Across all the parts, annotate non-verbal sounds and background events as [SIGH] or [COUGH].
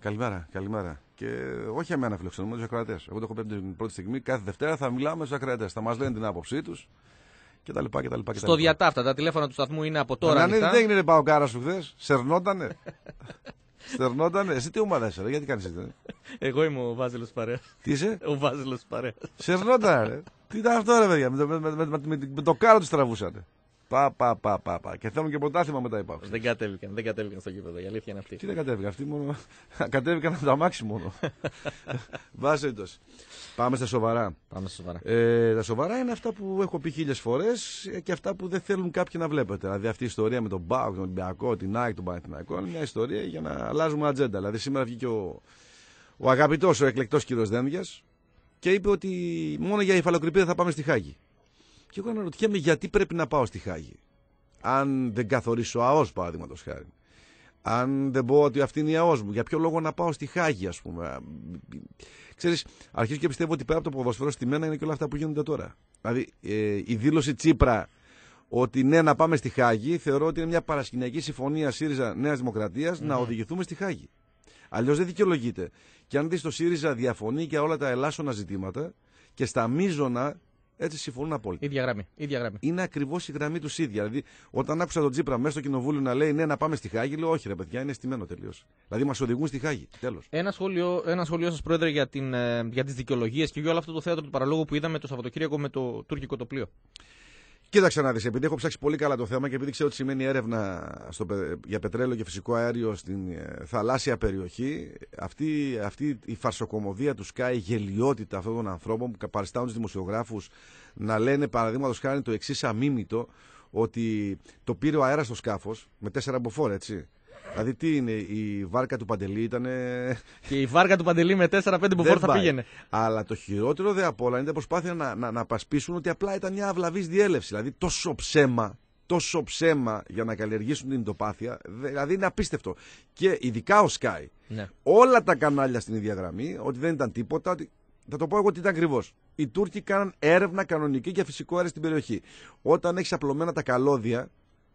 Καλημέρα, καλημέρα. Και όχι εμένα φιλοξενούμε, τους ακροατές. Εγώ το έχω πει την πρώτη στιγμή. Κάθε Δευτέρα θα μιλάμε στους ακροατές. Θα μας λένε την άποψή τους κτλ. κτλ, κτλ. Στο διατάφτα, τα τηλέφωνα του σταθμού είναι από τώρα. Αν δεν έγινε πάω κάρα σου χθες, σερνότανε. [LAUGHS] σερνότανε. Εσύ τι ομάδα είσαι, γιατί κάνεις έτσι. Εγώ είμαι ο Βάζελος Παρέας. Τι είσαι? Ο Βάζελος Παρέας. Σερνότανε. Τι ήταν αυτό, ρε παιδιά, με το, με, το κάρο του τραβούσατε. Πα, πα, πα, πα, πα. Και θέλουν και πρωτάθλημα μετά υπάρχουν. Δεν κατέβηκαν, δεν κατέβηκαν στο κήπεδο. Η αλήθεια είναι αυτή. Τι δεν κατέβηκαν, αυτοί μόνο. [LAUGHS] κατέβηκαν από τα μάξι μόνο. [LAUGHS] Βάσει Πάμε στα σοβαρά. Πάμε στα σοβαρά. Ε, τα σοβαρά είναι αυτά που έχω πει χίλιες φορές και αυτά που δεν θέλουν κάποιοι να βλέπετε. Δηλαδή αυτή η ιστορία με τον Μπάουκ, τον Ολυμπιακό, την Νάικ, τον Παναθηναϊκό είναι μια ιστορία για να αλλάζουμε ατζέντα. Δηλαδή σήμερα βγήκε ο, ο αγαπητός, ο εκλεκτός κύριος Δένδια και είπε ότι μόνο για υφαλοκρηπίδα θα πάμε στη Χάγη. Και εγώ αναρωτιέμαι γιατί πρέπει να πάω στη Χάγη. Αν δεν καθορίσω ΑΟΣ, παραδείγματος χάρη. Αν δεν πω ότι αυτή είναι η ΑΟΣ μου, για ποιο λόγο να πάω στη Χάγη, ας πούμε. Ξέρεις, αρχίζω και πιστεύω ότι πέρα από το ποδοσφαιρό στη μένα είναι και όλα αυτά που γίνονται τώρα. Δηλαδή, ε, η δήλωση Τσίπρα ότι ναι, να πάμε στη Χάγη, θεωρώ ότι είναι μια παρασκηνιακή συμφωνία ΣΥΡΙΖΑ Νέας Δημοκρατίας να ναι. οδηγηθούμε στη Χάγη. Αλλιώς δεν δικαιολογείται. Και αν δεις το ΣΥΡΙΖΑ διαφωνεί για όλα τα ελάσσονα ζητήματα και στα μείζωνα έτσι συμφωνούν απόλυτα. Ίδια γραμμή. Ίδια γραμμή. Είναι ακριβώς η γραμμή τους ίδια. Δηλαδή, όταν άκουσα τον Τζίπρα μέσα στο κοινοβούλιο να λέει ναι, να πάμε στη Χάγη, λέω όχι, ρε παιδιά, είναι στημένο τελείως. Δηλαδή, μας οδηγούν στη Χάγη. Τέλος. Ένα σχόλιο, ένα σχόλιο σας, Πρόεδρε, για, την, ε, για τις δικαιολογίες και για όλο αυτό το θέατρο του παραλόγου που είδαμε το Σαββατοκύριακο με το τουρκικό τοπλίο. Κοίταξε να δεις, επειδή έχω ψάξει πολύ καλά το θέμα και επειδή ξέρω ότι σημαίνει έρευνα στο, για πετρέλαιο και φυσικό αέριο στην ε, θαλάσσια περιοχή, αυτή, αυτή η φαρσοκομωδία του Sky, η γελιότητα αυτών των ανθρώπων που παριστάνουν τους δημοσιογράφους να λένε παραδείγματος χάρη το εξής αμήμητο, ότι το πήρε ο αέρας στο σκάφος με τέσσερα μποφόρ, έτσι. Δηλαδή τι είναι, η βάρκα του Παντελή ήταν. Και η βάρκα του Παντελή με 4-5 μπουφόρ θα πήγαινε. Αλλά το χειρότερο δε απ' όλα είναι τα προσπάθεια να, να, να πασπίσουν ότι απλά ήταν μια αυλαβής διέλευση. Δηλαδή τόσο ψέμα τόσο ψέμα για να καλλιεργήσουν την τοπάθεια. Δηλαδή είναι απίστευτο. Και ειδικά ο Σκάι. Ναι. Όλα τα κανάλια στην ίδια γραμμή, ότι δεν ήταν τίποτα. Θα το πω εγώ τι ήταν ακριβώς. Οι Τούρκοι κάναν έρευνα κανονική για φυσικό αέριο στην περιοχή. Όταν έχεις απλωμένα τα καλώδια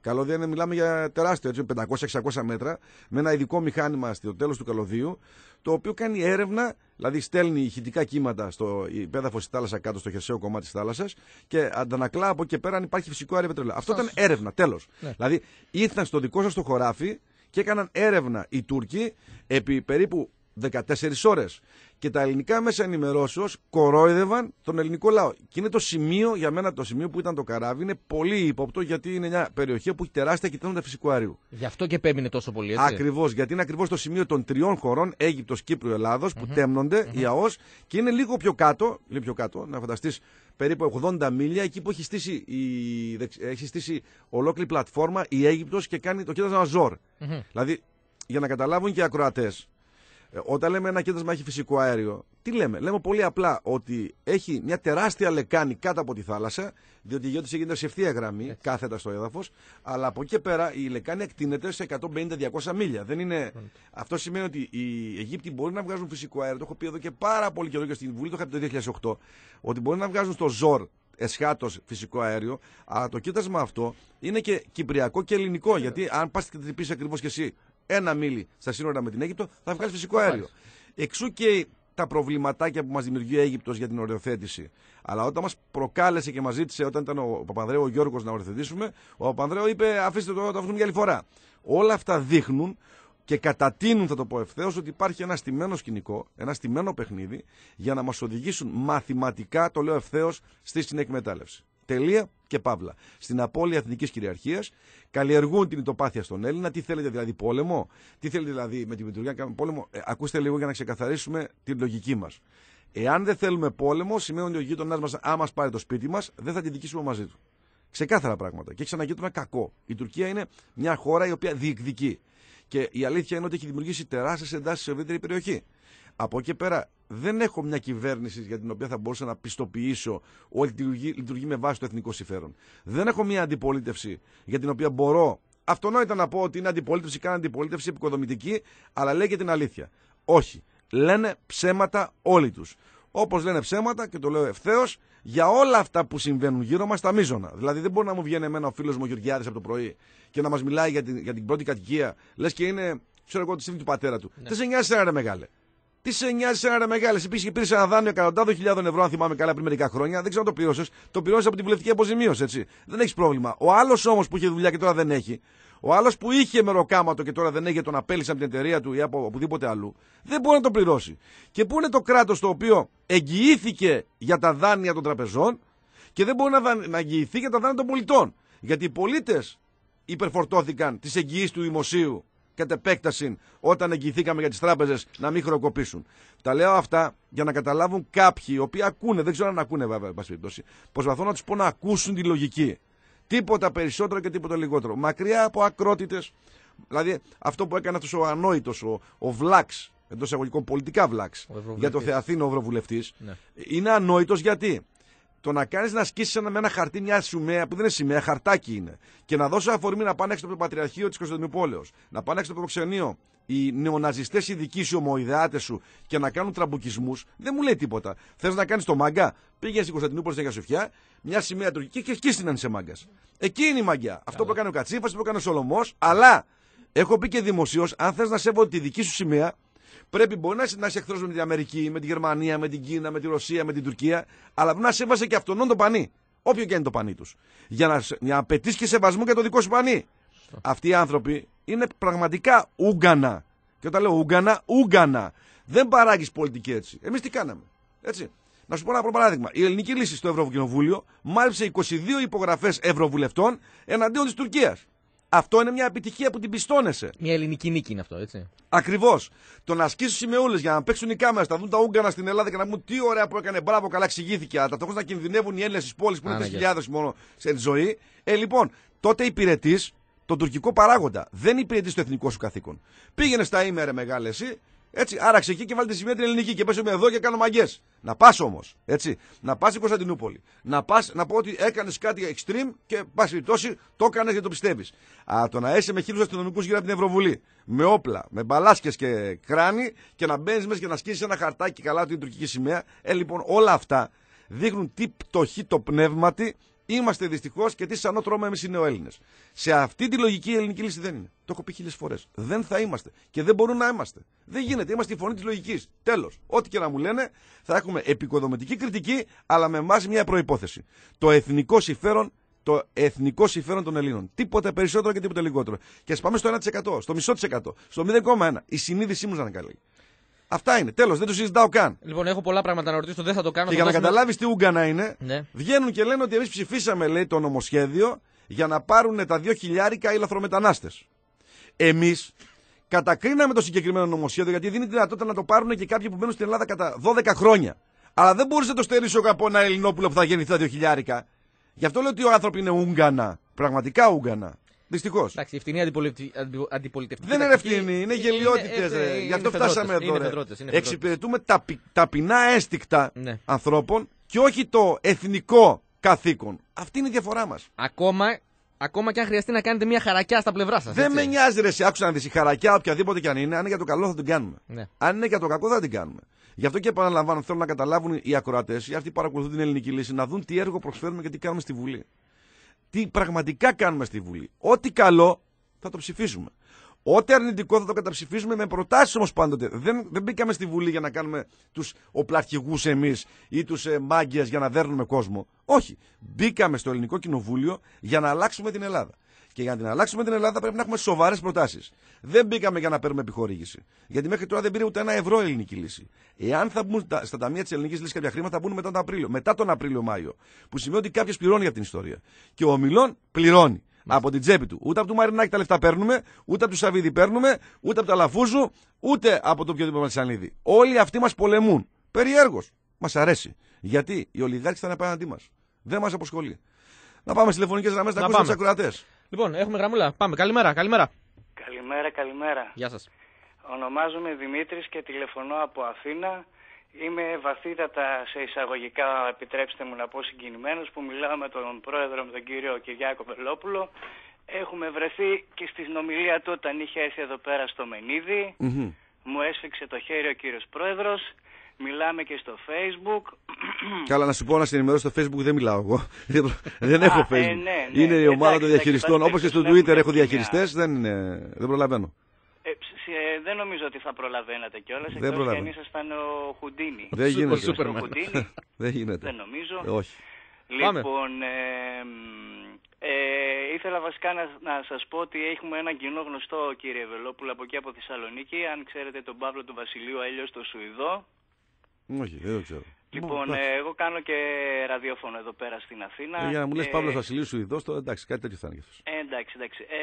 Καλωδία είναι, μιλάμε για τεράστιο, έτσι, 500-600 μέτρα, με ένα ειδικό μηχάνημα στο τέλος του καλωδίου, το οποίο κάνει έρευνα, δηλαδή στέλνει ηχητικά κύματα στο υπέδαφος τη θάλασσα κάτω, στο χερσαίο κομμάτι της θάλασσας και αντανακλά από εκεί πέρα αν υπάρχει φυσικό αέριο πετρελαίου. Αυτό ήταν έρευνα, τέλος. Ναι. Δηλαδή ήρθαν στο δικό σας το χωράφι και έκαναν έρευνα οι Τούρκοι επί περίπου 14 ώρες. Και τα ελληνικά μέσα ενημερώσεως κορόιδευαν τον ελληνικό λαό. Και είναι το σημείο, για μένα το σημείο που ήταν το καράβι, είναι πολύ ύποπτο γιατί είναι μια περιοχή που έχει τεράστια κοιτάνοντα φυσικού αερίου. Γι' αυτό και επέμεινε τόσο πολύ, έτσι. Ακριβώς, γιατί είναι ακριβώς το σημείο των τριών χωρών, Αίγυπτος, Κύπρου, Ελλάδος, που mm -hmm. τέμνονται, mm η ΑΟΣ, και είναι λίγο πιο κάτω, λίγο πιο κάτω, να φανταστείς περίπου 80 μίλια, εκεί που έχει στήσει, η, έχει ολόκληρη πλατφόρμα η Αίγυπτος και κάνει το κοίτασμα ζόρ. Δηλαδή, για να καταλάβουν και οι ακροατές, ε, όταν λέμε ένα κέντασμα έχει φυσικό αέριο, τι λέμε. Λέμε πολύ απλά ότι έχει μια τεράστια λεκάνη κάτω από τη θάλασσα, διότι η έχει γίνεται σε ευθεία γραμμή, Έτσι. κάθετα στο έδαφος, αλλά από εκεί πέρα η λεκάνη εκτείνεται σε 150-200 μίλια. Δεν είναι... Αυτό σημαίνει ότι οι Αιγύπτιοι μπορεί να βγάζουν φυσικό αέριο. Το έχω πει εδώ και πάρα πολύ καιρό και στην Βουλή το είχα πει το 2008, ότι μπορεί να βγάζουν στο ΖΟΡ εσχάτως φυσικό αέριο. Αλλά το κοίτασμα αυτό είναι και κυπριακό και ελληνικό. Γιατί αν πας και ακριβώ και εσύ ένα μίλι στα σύνορα με την Αίγυπτο, θα βγάλεις φυσικό αέριο. Εξού και τα προβληματάκια που μας δημιουργεί η Αίγυπτος για την οριοθέτηση. Αλλά όταν μας προκάλεσε και μας ζήτησε, όταν ήταν ο Παπανδρέο ο Γιώργος να οριοθετήσουμε, ο Παπανδρέο είπε: Αφήστε το, το αφήσουμε για άλλη φορά. Όλα αυτά δείχνουν και κατατείνουν, θα το πω ευθέως, ότι υπάρχει ένα στημένο σκηνικό, ένα στημένο παιχνίδι για να μας οδηγήσουν μαθηματικά, το λέω ευθέως, στη συνεκμετάλλευση. Τελεία και παύλα. Στην απώλεια εθνικής κυριαρχίας καλλιεργούν την ιτοπάθεια στον Έλληνα. Τι θέλετε δηλαδή, πόλεμο. Τι θέλετε δηλαδή με την λειτουργία να κάνουμε πόλεμο. Ε, ακούστε λίγο για να ξεκαθαρίσουμε την λογική μας. Εάν δεν θέλουμε πόλεμο, σημαίνει ότι ο γείτονα μας, άμα πάρει το σπίτι μας, δεν θα την δικήσουμε μαζί του. Ξεκάθαρα πράγματα. Και έχει ένα γείτονα κακό. Η Τουρκία είναι μια χώρα η οποία διεκδικεί. Και η αλήθεια είναι ότι έχει δημιουργήσει τεράστιες εντάσεις σε ευρύτερη περιοχή. Από εκεί πέρα δεν έχω μια κυβέρνηση για την οποία θα μπορούσα να πιστοποιήσω ότι λειτουργεί με βάση το εθνικό συμφέρον. Δεν έχω μια αντιπολίτευση για την οποία μπορώ αυτονόητα να πω ότι είναι αντιπολίτευση, κάνει αντιπολίτευση επικοδομητική, αλλά λέει και την αλήθεια. Όχι. Λένε ψέματα όλοι τους. Όπως λένε ψέματα, και το λέω ευθέως, για όλα αυτά που συμβαίνουν γύρω μας τα μείζωνα. Δηλαδή, δεν μπορεί να μου βγαίνει εμένα ο φίλος μου Γεωργιάδης από το πρωί και να μας μιλάει για την, για την πρώτη κατοικία, λες και είναι, ξέρω εγώ, τη στιγμή του πατέρα του. Ναι. Δεν σε νοιάζει, ρε μεγάλε. Τι σε νοιάζει ένα ρε μεγάλες. Επίσης πήρες ένα δάνειο εκατοντάδων χιλιάδων ευρώ, αν θυμάμαι καλά, πριν μερικά χρόνια. Δεν ξέρω αν το πλήρωσες. Το πλήρωσε από την βουλευτική αποζημίωση, έτσι. Δεν έχεις πρόβλημα. Ο άλλος όμως που είχε δουλειά και τώρα δεν έχει. Ο άλλος που είχε μεροκάματο και τώρα δεν έχει, τον απέλησε από την εταιρεία του ή από οπουδήποτε αλλού. Δεν μπορεί να το πληρώσει. Και πού είναι το κράτος το οποίο εγγυήθηκε για τα δάνεια των τραπεζών και δεν μπορεί να, να εγγυηθεί για τα δάνεια των πολιτών. Γιατί οι πολίτες υπερφορτώθηκαν τις εγγυήσεις του δημοσίου κατ' επέκταση όταν εγγυηθήκαμε για τις τράπεζες να μην χρεοκοπήσουν. Τα λέω αυτά για να καταλάβουν κάποιοι, οι οποίοι ακούνε, δεν ξέρω αν ακούνε βέβαια, εν περιπτώσει. Προσπαθώ να τους πω να ακούσουν τη λογική. Τίποτα περισσότερο και τίποτα λιγότερο. Μακριά από ακρότητες. Δηλαδή αυτό που έκανε αυτός ο ανόητος, ο, ο Βλάξ, εντός εγωγικών, πολιτικά Βλάξ, για το Θεαθήνο Ευρωβουλευτής, ναι. είναι ανόητος γιατί το να κάνεις να σκίσει με ένα χαρτί μια σημαία που δεν είναι σημαία, χαρτάκι είναι. Και να δώσεις αφορμή να πάνε έξω από το Πατριαρχείο της Κωνσταντινούπολεως, να πάνε έξω από το προξενείο οι νεοναζιστές οι δικοί σου ομοειδεάτες σου και να κάνουν τραμπουκισμούς, δεν μου λέει τίποτα. Θες να κάνεις το μάγκα. Πήγε στην Κωνσταντινούπολη στην Σοφιά, μια σημαία τουρκική και εκεί στην είσαι μάγκας. Εκεί είναι η μαγιά. Αυτό που έκανε ο Κατσίφας, που έκανε ο Σολομός, αλλά έχω πει και δημοσίως, αν θες να σέβονται τη δική σου σημαία, Πρέπει μπορεί να είσαι εχθρός με την Αμερική, με τη Γερμανία, με την Κίνα, με τη Ρωσία, με την Τουρκία, αλλά να σέβασαι και αυτόν το πανί. Όποιο και είναι το πανί τους. Για να, να απαιτείς και σεβασμό για το δικό σου πανί. Αυτοί οι άνθρωποι είναι πραγματικά ούγκανα. Και όταν λέω ούγκανα, ούγκανα. Δεν παράγεις πολιτική έτσι. Εμείς τι κάναμε. Έτσι. Να σου πω ένα παράδειγμα. Η ελληνική λύση στο Ευρωκοινοβούλιο μάλιψε 22 υπογραφές ευρωβουλευτών εναντίον της Τουρκίας. Αυτό είναι μια επιτυχία που την πιστώνεσαι. Μια ελληνική νίκη είναι αυτό, έτσι. Ακριβώς. Το να ασκήσουν σημεούλες για να παίξουν οι κάμερες, να δουν τα Ούγγανα στην Ελλάδα και να πούν τι ωραία που έκανε, μπράβο, καλά εξηγήθηκε. Αλλά ταυτόχρονα να κινδυνεύουν οι Έλληνες τη πόλη που είναι 3.000 μόνο σε ζωή. Ε, λοιπόν, τότε υπηρετείς τον τουρκικό παράγοντα. Δεν υπηρετείς το εθνικό σου καθήκον. Πήγαινες στα ήμερα μεγάλε έτσι, άραξε εκεί και τη σημαία την ελληνική και πέσουμε εδώ και κάνω μαγκές. Να πας όμως, έτσι. Να πας στην Κωνσταντινούπολη. Να, πας, να πω ότι έκανες κάτι extreme και πα περιπτώσει το έκανες γιατί το πιστεύεις. Αλλά το να είσαι με χίλιους αστυνομικούς γύρω από την Ευρωβουλή, με όπλα, με μπαλάσκες και κράνη και να μπαίνεις μέσα και να σκίσεις ένα χαρτάκι καλά την τουρκική σημαία. Ε, λοιπόν, όλα αυτά δείχνουν τι πτωχή το πνεύμα τη Είμαστε δυστυχώς και τι σανό τρώμε εμεί οι νεοέλληνε. Σε αυτή τη λογική η ελληνική λύση δεν είναι. Το έχω πει χίλιες φορές. Δεν θα είμαστε και δεν μπορούν να είμαστε. Δεν γίνεται. Είμαστε η φωνή της λογικής. Τέλος. Ό,τι και να μου λένε, θα έχουμε επικοδομητική κριτική, αλλά με εμάς μια προπόθεση. Το εθνικό συμφέρον το εθνικό συμφέρον των Ελλήνων. Τίποτα περισσότερο και τίποτα λιγότερο. Και ας πάμε στο 1%, στο μισό τη εκατό, στο 0,1. Η συνείδησή μου να καλή. Αυτά είναι. Τέλος, δεν το συζητάω καν. Λοιπόν, έχω πολλά πράγματα να ρωτήσω, δεν θα το κάνω. Και για να δώσουμε... καταλάβεις τι Ούγκανα είναι, ναι. βγαίνουν και λένε ότι εμείς ψηφίσαμε, λέει, το νομοσχέδιο για να πάρουν τα δύο χιλιάρικα οι λαθρομετανάστε. Εμείς κατακρίναμε το συγκεκριμένο νομοσχέδιο γιατί δίνει τη δυνατότητα να το πάρουν και κάποιοι που μένουν στην Ελλάδα κατά 12 χρόνια. Αλλά δεν μπορούσε να το στερήσει από ένα Ελληνόπουλο που θα γεννηθεί τα δύο χιλιάρικα. Γι' αυτό λέω ότι οι άνθρωποι είναι Ούγκανα. Πραγματικά Ούγκανα. Δυστυχώς. Εντάξει, η φτηνή αντιπολιτευτική. Δεν είναι φτηνή, είναι γελιότητε. Γι' αυτό φτάσαμε εδώ. Εξυπηρετούμε ταπεινά έστικτα ναι. ανθρώπων και όχι το εθνικό καθήκον. Αυτή είναι η διαφορά μας. Ακόμα Ακόμα και αν χρειαστεί να κάνετε μια χαρακιά στα πλευρά σας. Δεν έτσι. με νοιάζει, ρε, σε άκουσα να δεις. Η χαρακιά, οποιαδήποτε και αν είναι, αν είναι για το καλό θα την κάνουμε. Ναι. Αν είναι για το κακό θα την κάνουμε. Γι' αυτό και επαναλαμβάνω, θέλω να καταλάβουν οι ακροατές, οι αυτοί που παρακολουθούν την ελληνική λύση, να δουν τι έργο προσφέρουμε και τι κάνουμε στη Βουλή τι πραγματικά κάνουμε στη Βουλή. Ό,τι καλό θα το ψηφίσουμε. Ό,τι αρνητικό θα το καταψηφίσουμε με προτάσεις όμως πάντοτε. Δεν, δεν μπήκαμε στη Βουλή για να κάνουμε τους οπλαρχηγούς εμείς ή τους ε, μάγκες για να δέρνουμε κόσμο. Όχι. Μπήκαμε στο Ελληνικό Κοινοβούλιο για να αλλάξουμε την Ελλάδα. Και για να την αλλάξουμε την Ελλάδα πρέπει να έχουμε σοβαρές προτάσεις. Δεν μπήκαμε για να παίρνουμε επιχορήγηση. Γιατί μέχρι τώρα δεν πήρε ούτε ένα ευρώ η ελληνική λύση. Εάν θα μπουν στα ταμεία της ελληνικής λύσης κάποια χρήματα, θα μπουν μετά τον Απρίλιο. Μετά τον Απρίλιο-Μάιο. Που σημαίνει ότι κάποιος πληρώνει για την ιστορία. Και ο Μιλόν πληρώνει. Από την τσέπη του. Ούτε από του Μαρινάκη τα λεφτά παίρνουμε, ούτε από του Σαββίδη παίρνουμε, ούτε από τα Λαφούζου, ούτε από το οποιοδήποτε Μαλισανίδη. Όλοι αυτοί μας πολεμούν. Περιέργως. Μας αρέσει. Γιατί οι θα είναι απέναντί μας. Δεν μας αποσχολεί. Να πάμε στις τηλεφωνικές γραμμές να, να ακούσουμε τους ακροατές. Λοιπόν, έχουμε γραμμούλα. Πάμε. Καλημέρα, καλημέρα. Καλημέρα, καλημέρα. Γεια σας. Ονομάζομαι Δημήτρης και τηλεφωνώ από Αθήνα. Είμαι βαθύτατα σε εισαγωγικά, επιτρέψτε μου να πω συγκινημένος, που μιλάω με τον πρόεδρο, τον κύριο Κυριάκο Βελόπουλο. Έχουμε βρεθεί και στη συνομιλία του όταν είχε έρθει εδώ πέρα στο Μενίδη. Μου έσφιξε το χέρι ο κύριος πρόεδρος. Μιλάμε και στο Facebook. Καλά, να σου πω να συνημερώσω στο Facebook δεν μιλάω εγώ. [LAUGHS] δεν έχω ε, Facebook. Ε, ναι, ναι. Είναι η ομάδα των διαχειριστών. Όπως και στο Twitter έχω διαχειριστές, δεν, δεν προλαβαίνω. Ε, ε, δεν νομίζω ότι θα προλαβαίνατε κιόλας. Δεν προλαβαίνω. Αν ήσασταν ο Χουντίνη. Δεν γίνεται. Ο [LAUGHS] δεν γίνεται. Δεν νομίζω. Ε, όχι. Λοιπόν, ε, ε, ήθελα βασικά να, να σας πω ότι έχουμε έναν κοινό γνωστό κύριε Βελόπουλο από εκεί από Θεσσαλονίκη, αν ξέρετε τον Παύλο του Βασιλείου αλλιώς το Σουηδό. Όχι, δεν το ξέρω. Λοιπόν, ε, εγώ κάνω και ραδιόφωνο εδώ πέρα στην Αθήνα. Ε, για να μου λες ε, Βασιλείου σου σου τώρα εντάξει, κάτι τέτοιο θα είναι Ε, εντάξει, εντάξει. Ε,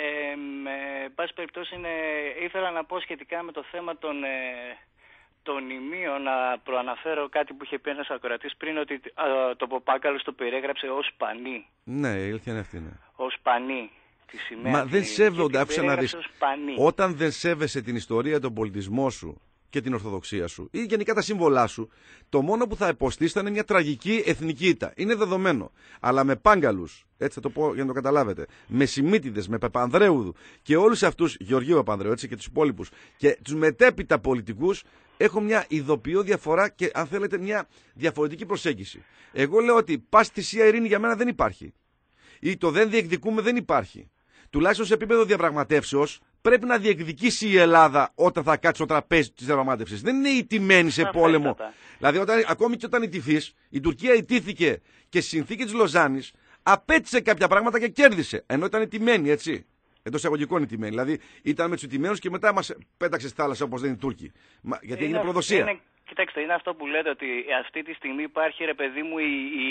ε πάση περιπτώσει, ήθελα να πω σχετικά με το θέμα των, ε, των ημείων να προαναφέρω κάτι που είχε πει ένας ακροατής πριν ότι το Ποπάκαλος το περιέγραψε ως πανί. Ναι, η αλήθεια είναι αυτή. Ναι. Ως πανί. Μα δεν σέβονται, άφησε να δεις, Όταν δεν σέβεσαι την ιστορία, τον πολιτισμό σου, και την Ορθοδοξία σου ή γενικά τα σύμβολά σου, το μόνο που θα υποστεί θα είναι μια τραγική εθνική ήττα. Είναι δεδομένο. Αλλά με πάγκαλους, έτσι θα το πω για να το καταλάβετε, με Σιμίτιδες, με Παπανδρέουδου και όλους αυτούς, Γεωργίου Παπανδρέου έτσι, και τους υπόλοιπους και τους μετέπειτα πολιτικούς, έχω μια ειδοποιώ διαφορά και αν θέλετε μια διαφορετική προσέγγιση. Εγώ λέω ότι πας Σία ειρήνη για μένα δεν υπάρχει. Ή το δεν διεκδικούμε δεν υπάρχει. Τουλάχιστον σε επίπεδο διαπραγματεύσεως, πρέπει να διεκδικήσει η Ελλάδα όταν θα κάτσει στο τραπέζι της διαπραγμάτευσης. Δεν είναι ιτημένη σε πόλεμο. Δηλαδή, όταν, ακόμη και όταν ιτηθεί, η Τουρκία ιτήθηκε και στη συνθήκη της Λοζάνης απέτυσε κάποια πράγματα και κέρδισε. Ενώ ήταν ιτημένη, έτσι. Εντός εγωγικών ιτημένη. Δηλαδή, ήταν με τους ιτημένου και μετά μας πέταξε στη θάλασσα όπως δεν είναι οι Τούρκοι. Μα, γιατί έγινε προδοσία. Είναι... Κοιτάξτε, είναι αυτό που λέτε ότι αυτή τη στιγμή υπάρχει, ρε παιδί μου, η, η,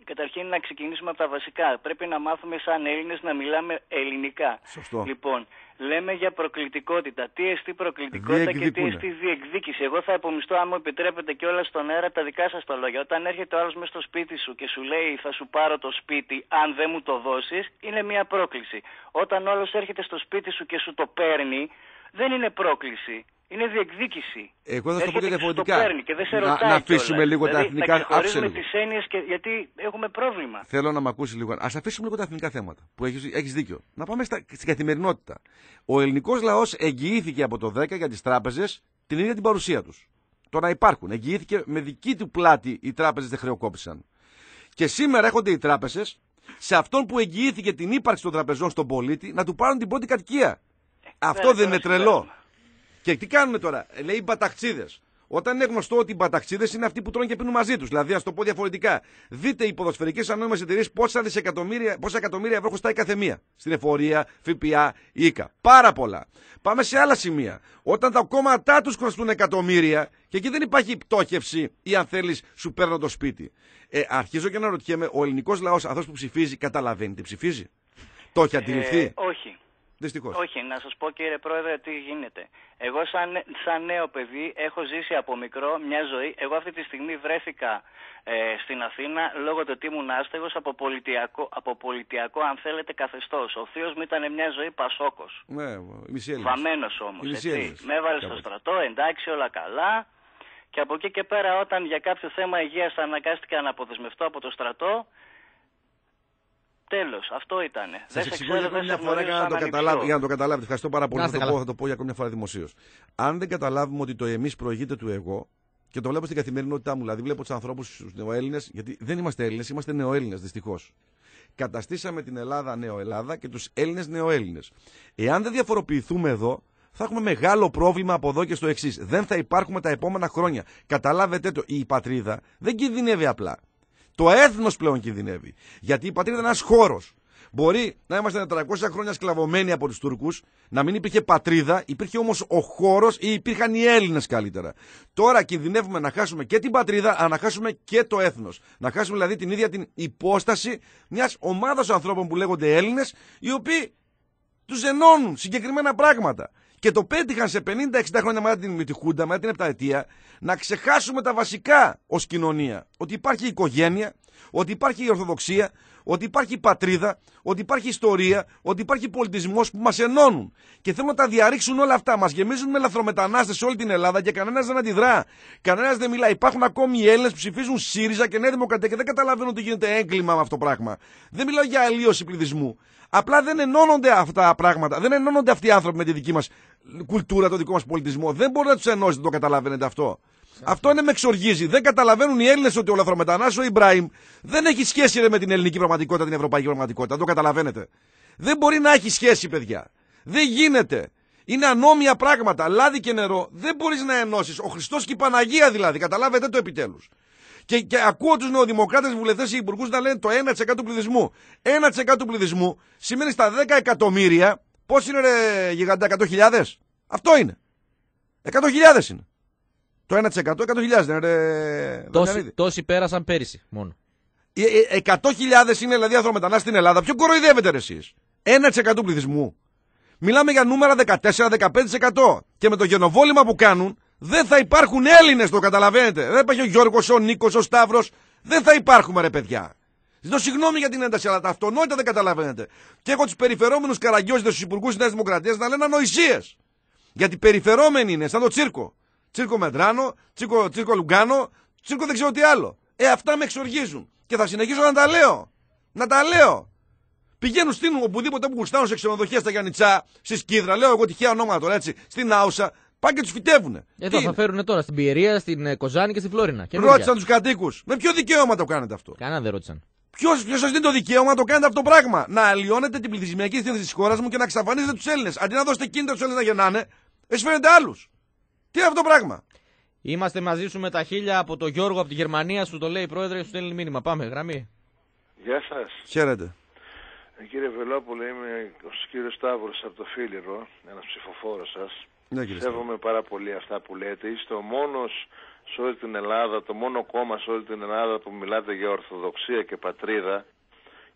η... καταρχήν να ξεκινήσουμε από τα βασικά. Πρέπει να μάθουμε σαν Έλληνες να μιλάμε ελληνικά. Σωστό. Λοιπόν, λέμε για προκλητικότητα. Τι εστί προκλητικότητα και τι εστί διεκδίκηση. Εγώ θα επομιστώ, αν μου επιτρέπετε και όλα στον αέρα, τα δικά σας τα λόγια. Όταν έρχεται ο άλλος μέσα στο σπίτι σου και σου λέει Θα σου πάρω το σπίτι, αν δεν μου το δώσεις, είναι μια πρόκληση. Όταν άλλος έρχεται στο σπίτι σου και σου το παίρνει, δεν είναι πρόκληση είναι διεκδίκηση. Εγώ θα το πω και διαφορετικά. Και δεν σε να, να αφήσουμε λίγο δηλαδή, τα εθνικά. Άφησε λίγο. Τις έννοιες γιατί έχουμε πρόβλημα. Θέλω να με ακούσεις λίγο. Ας αφήσουμε λίγο τα εθνικά θέματα. Που έχεις έχεις δίκιο. Να πάμε στα, στην καθημερινότητα. Ο ελληνικός λαός εγγυήθηκε από το 10 για τις τράπεζες την ίδια την παρουσία τους. Το να υπάρχουν. Εγγυήθηκε με δική του πλάτη οι τράπεζες δεν χρεοκόπησαν. Και σήμερα έχονται οι τράπεζες σε αυτόν που εγγυήθηκε την ύπαρξη των τραπεζών στον πολίτη να του πάρουν την πρώτη κατοικία. Ε, Αυτό δεν είναι τρελό. Και τι κάνουν τώρα, ε, λέει οι μπαταξίδες. Όταν είναι γνωστό ότι οι μπαταξίδες είναι αυτοί που τρώνε και πίνουν μαζί τους. Δηλαδή, ας το πω διαφορετικά. Δείτε οι ποδοσφαιρικές ανώνυμες εταιρείες πόσα, πόσα εκατομμύρια ευρώ χρωστάει κάθε μία. Στην εφορία, ΦΠΑ, ΙΚΑ. Πάρα πολλά. Πάμε σε άλλα σημεία. Όταν τα κόμματά τους χρωστούν εκατομμύρια και εκεί δεν υπάρχει πτώχευση ή αν θέλεις, σου παίρνω το σπίτι. Ε, αρχίζω και να ρωτιέμαι, ο ελληνικός λαός, αυτός που ψηφίζει, καταλαβαίνει τι ψηφίζει. Το έχει αντιληφθεί. Ε, όχι. Όχι, να σας πω κύριε Πρόεδρε τι γίνεται. Εγώ σαν, σαν νέο παιδί έχω ζήσει από μικρό μια ζωή. Εγώ αυτή τη στιγμή βρέθηκα ε, στην Αθήνα λόγω του ότι ήμουν άστεγος από πολιτιακό, από πολιτιακό αν θέλετε καθεστώς. Ο θείος μου ήταν μια ζωή πασόκος. Ναι, μισή Βαμμένος όμως. Με έβαλε στο στρατό, εντάξει όλα καλά. Και από εκεί και πέρα όταν για κάποιο θέμα υγείας αναγκάστηκα να αποδεσμευτώ από το στρατό, Τέλος, αυτό ήταν. Σα εξηγώ για μια φορά για να, το καταλάβει, για το καταλάβετε. Ευχαριστώ πάρα πολύ. θα, το πω, θα το πω για ακόμη μια φορά δημοσίως. Αν δεν καταλάβουμε ότι το εμείς προηγείται του εγώ, και το βλέπω στην καθημερινότητά μου, δηλαδή βλέπω τους ανθρώπους, του νεοέλληνες, γιατί δεν είμαστε Έλληνες, είμαστε νεοέλληνες δυστυχώς. Καταστήσαμε την Ελλάδα νεοελλάδα και τους Έλληνες νεοέλληνες. Εάν δεν διαφοροποιηθούμε εδώ, θα έχουμε μεγάλο πρόβλημα από εδώ και στο εξής. Δεν θα υπάρχουμε τα επόμενα χρόνια. Καταλάβετε το, η πατρίδα δεν κινδυνεύει απλά. Το έθνος πλέον κινδυνεύει. Γιατί η πατρίδα είναι ένας χώρος. Μπορεί να είμαστε 400 χρόνια σκλαβωμένοι από τους Τούρκους, να μην υπήρχε πατρίδα, υπήρχε όμως ο χώρος ή υπήρχαν οι Έλληνες καλύτερα. Τώρα κινδυνεύουμε να χάσουμε και την πατρίδα, αλλά να χάσουμε και το έθνος. Να χάσουμε δηλαδή την ίδια την υπόσταση μιας ομάδας ανθρώπων που λέγονται Έλληνες, οι οποίοι τους ενώνουν συγκεκριμένα πράγματα. Και το πέτυχαν σε 50-60 χρόνια μετά την, με Χούντα, μετά την Επταετία, να ξεχάσουμε τα βασικά ως κοινωνία. Ότι υπάρχει η οικογένεια, ότι υπάρχει η Ορθοδοξία, ότι υπάρχει η πατρίδα, ότι υπάρχει ιστορία, ότι υπάρχει πολιτισμός που μας ενώνουν. Και θέλουν να τα διαρρήξουν όλα αυτά. Μας γεμίζουν με λαθρομετανάστες σε όλη την Ελλάδα και κανένας δεν αντιδρά. Κανένας δεν μιλά Υπάρχουν ακόμη οι Έλληνες που ψηφίζουν ΣΥΡΙΖΑ και Νέα Δημοκρατία και δεν καταλαβαίνουν ότι γίνεται έγκλημα με αυτό το πράγμα. Δεν μιλάω για αλλίωση πληθυσμού. Απλά δεν ενώνονται αυτά τα πράγματα. Δεν ενώνονται αυτοί οι άνθρωποι με τη δική μας κουλτούρα, το δικό μας πολιτισμό. Δεν μπορεί να τους ενώσει, δεν το καταλαβαίνετε αυτό. Αυτό είναι με εξοργίζει. Δεν καταλαβαίνουν οι Έλληνες ότι ο λαθρομετανάστη, ο Ιμπράιμ δεν έχει σχέση με την ελληνική πραγματικότητα, την ευρωπαϊκή πραγματικότητα. Το καταλαβαίνετε. Δεν μπορεί να έχει σχέση, παιδιά. Δεν γίνεται. Είναι ανώμια πράγματα. Λάδι και νερό δεν μπορείς να ενώσεις. Ο Χριστός και η Παναγία δηλαδή. Καταλάβετε το επιτέλους. Και, και ακούω τους νεοδημοκράτες, βουλευτέ και υπουργούς να λένε το 1% του πληθυσμού. 1% του πληθυσμού σημαίνει στα 10 εκατομμύρια. Πώς είναι, ρε, γιγαντά, 100.000. Αυτό είναι. 100.000 είναι. Το 1% 100.000 είναι, ρε. Τόσοι, τόσοι πέρασαν πέρυσι μόνο. 100.000 ε, ε, είναι δηλαδή μετανάστες στην Ελλάδα. Ποιο κοροϊδεύετε ρε εσείς. 1% του πληθυσμού. Μιλάμε για νούμερα 14-15%. Και με το γενοβόλημα που κάνουν δεν θα υπάρχουν Έλληνες, το καταλαβαίνετε. Δεν υπάρχει ο Γιώργος, ο Νίκος, ο Σταύρος. Δεν θα υπάρχουμε, ρε παιδιά. Ζητώ συγγνώμη για την ένταση, αλλά τα αυτονόητα δεν καταλαβαίνετε. Και έχω τους περιφερόμενους καραγκιόζητε, τους υπουργούς τη Νέα Δημοκρατία να λένε ανοησίες. Γιατί περιφερόμενοι είναι, σαν το τσίρκο. Τσίρκο Μεντράνο, τσίρκο, τσίρκο Λουγκάνο, τσίρκο δεν ξέρω τι άλλο. Ε, αυτά με εξοργίζουν. Και θα συνεχίσω να τα λέω. Να τα λέω. Πηγαίνουν στην οπουδήποτε που γουστάνουν σε ξενοδοχεία στα Γιάννητσά, στη Σκίδρα, λέω εγώ τυχαία ονόματα τώρα έτσι, στην Άουσα, Πάνε και τους φυτεύουν. Εδώ θα φέρουν τώρα στην Πιερία, στην ε, Κοζάνη και στη Φλόρινα. Και ρώτησαν τους κατοίκους. Με ποιο δικαίωμα το κάνετε αυτό. Κανένα δεν ρώτησαν. Ποιος σας δίνει το δικαίωμα να το κάνετε αυτό το πράγμα. Να αλλοιώνετε την πληθυσμιακή θέση της χώρας μου και να εξαφανίζετε τους Έλληνες. Αντί να δώσετε κίνητρα στους Έλληνες να γεννάνε, εσφέρετε άλλους. Τι είναι αυτό το πράγμα. Είμαστε μαζί σου με τα χίλια από τον Γιώργο από τη Γερμανία, σου το λέει η πρόεδρε, σου στέλνει μήνυμα. Πάμε, γραμμή. Γεια σας. Χαίρετε. Ε, κύριε Βελόπουλε, είμαι ο κύριος Σταύρος από το Φίλιρο, ένας ψηφοφόρος σας. Ναι, πάρα πολύ αυτά που λέτε. Είστε ο μόνος σε όλη την Ελλάδα, το μόνο κόμμα σε όλη την Ελλάδα που μιλάτε για ορθοδοξία και πατρίδα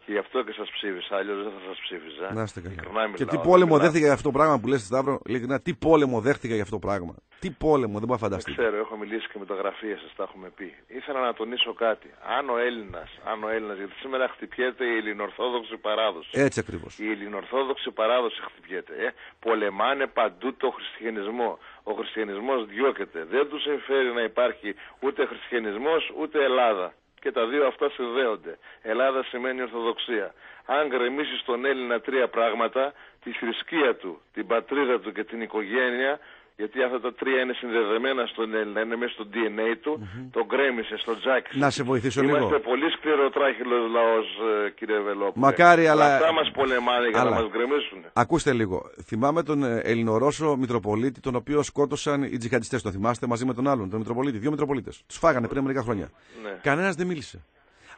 και γι' αυτό και σας ψήφισα. Αλλιώς δεν θα σας ψήφιζα. Να είστε καλά. και τι πόλεμο δέχτηκε δέχτηκα για αυτό το πράγμα που λες, Σταύρο. Ειλικρινά, τι πόλεμο δέχτηκα για αυτό το πράγμα. Τι πόλεμο, δεν να φανταστεί. Δεν ξέρω, έχω μιλήσει και με τα γραφεία σας, τα έχουμε πει. Ήθελα να τονίσω κάτι. Αν ο Έλληνας, αν ο Έλληνας, γιατί σήμερα χτυπιέται η ελληνορθόδοξη παράδοση. Έτσι ακριβώς. Η ελληνορθόδοξη παράδοση χτυπιέται. Ε. Πολεμάνε παντού το χριστιανισμό. Ο χριστιανισμός διώκεται. Δεν τους εμφέρει να υπάρχει ούτε χριστιανισμός ούτε Ελλάδα και τα δύο αυτά συνδέονται. Ελλάδα σημαίνει Ορθοδοξία. Αν γκρεμίσεις τον Έλληνα τρία πράγματα, τη θρησκεία του, την πατρίδα του και την οικογένεια, γιατί αυτά τα τρία είναι συνδεδεμένα στον Έλληνα, είναι μέσα στο DNA του, mm-hmm. τον γκρέμισε, στον Τζάκ. Να σε βοηθήσω Είμαστε λίγο. Είμαστε πολύ σκληροτράχυλο λαός, ε, κύριε Βελόπουλο. Μακάρι, αλλά. Αυτά μας πολεμάνε αλλά... για να μα γκρεμίσουν. Ακούστε λίγο. Θυμάμαι τον Ελληνορώσο Μητροπολίτη, τον οποίο σκότωσαν οι τζιχαντιστές. Το θυμάστε μαζί με τον άλλον, τον Μητροπολίτη. Δύο Μητροπολίτες. Τους φάγανε πριν μερικά χρόνια. Ναι. Κανένας δεν μίλησε.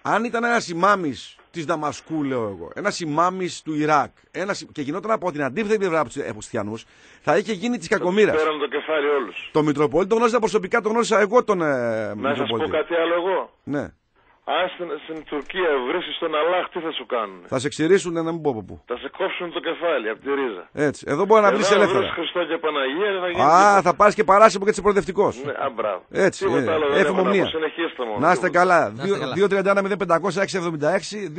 Αν ήταν ένας ημάμι τη Δαμασκού, λέω εγώ, ένας ημάμι του Ιράκ, και γινόταν από την αντίθετη πλευρά τους Χριστιανούς, θα είχε γίνει της κακομοίρας. Πέραν το κεφάλι όλους. Το Μητροπολίτη, τον γνώριζα προσωπικά, τον γνώρισα εγώ τον ε, Να σας πω κάτι άλλο εγώ. Ναι. Αν στην, Τουρκία βρίσκει τον Αλάχ, τι θα σου κάνουν. Θα σε ξηρίσουν να μην πω από πού. Θα σε κόψουν το κεφάλι από τη ρίζα. Έτσι. Εδώ μπορεί να βρει ελεύθερα. Θα Χριστό και Παναγία, θα γίνει. Α, και... θα πάρεις και παράσημο και έτσι προοδευτικό. Ναι, α, μπράβο. Έτσι. Ε, μία. Να είστε καλά. 676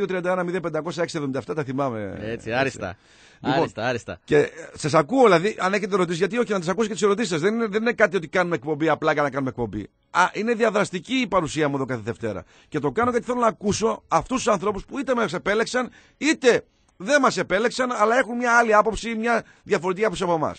2 0500 τα θυμάμαι. Έτσι, άριστα. Λοιπόν, άριστα, άριστα. Και ε, σας ακούω, δηλαδή, αν έχετε ερωτήσεις, γιατί όχι να τις ακούσω και τις ερωτήσεις σας. Δεν, είναι, δεν είναι κάτι ότι κάνουμε εκπομπή απλά για να κάνουμε εκπομπή. Α, είναι διαδραστική η παρουσία μου εδώ κάθε Δευτέρα. Και το κάνω γιατί θέλω να ακούσω αυτούς τους ανθρώπους που είτε με επέλεξαν, είτε δεν μας επέλεξαν, αλλά έχουν μια άλλη άποψη, ή μια διαφορετική άποψη από εμάς.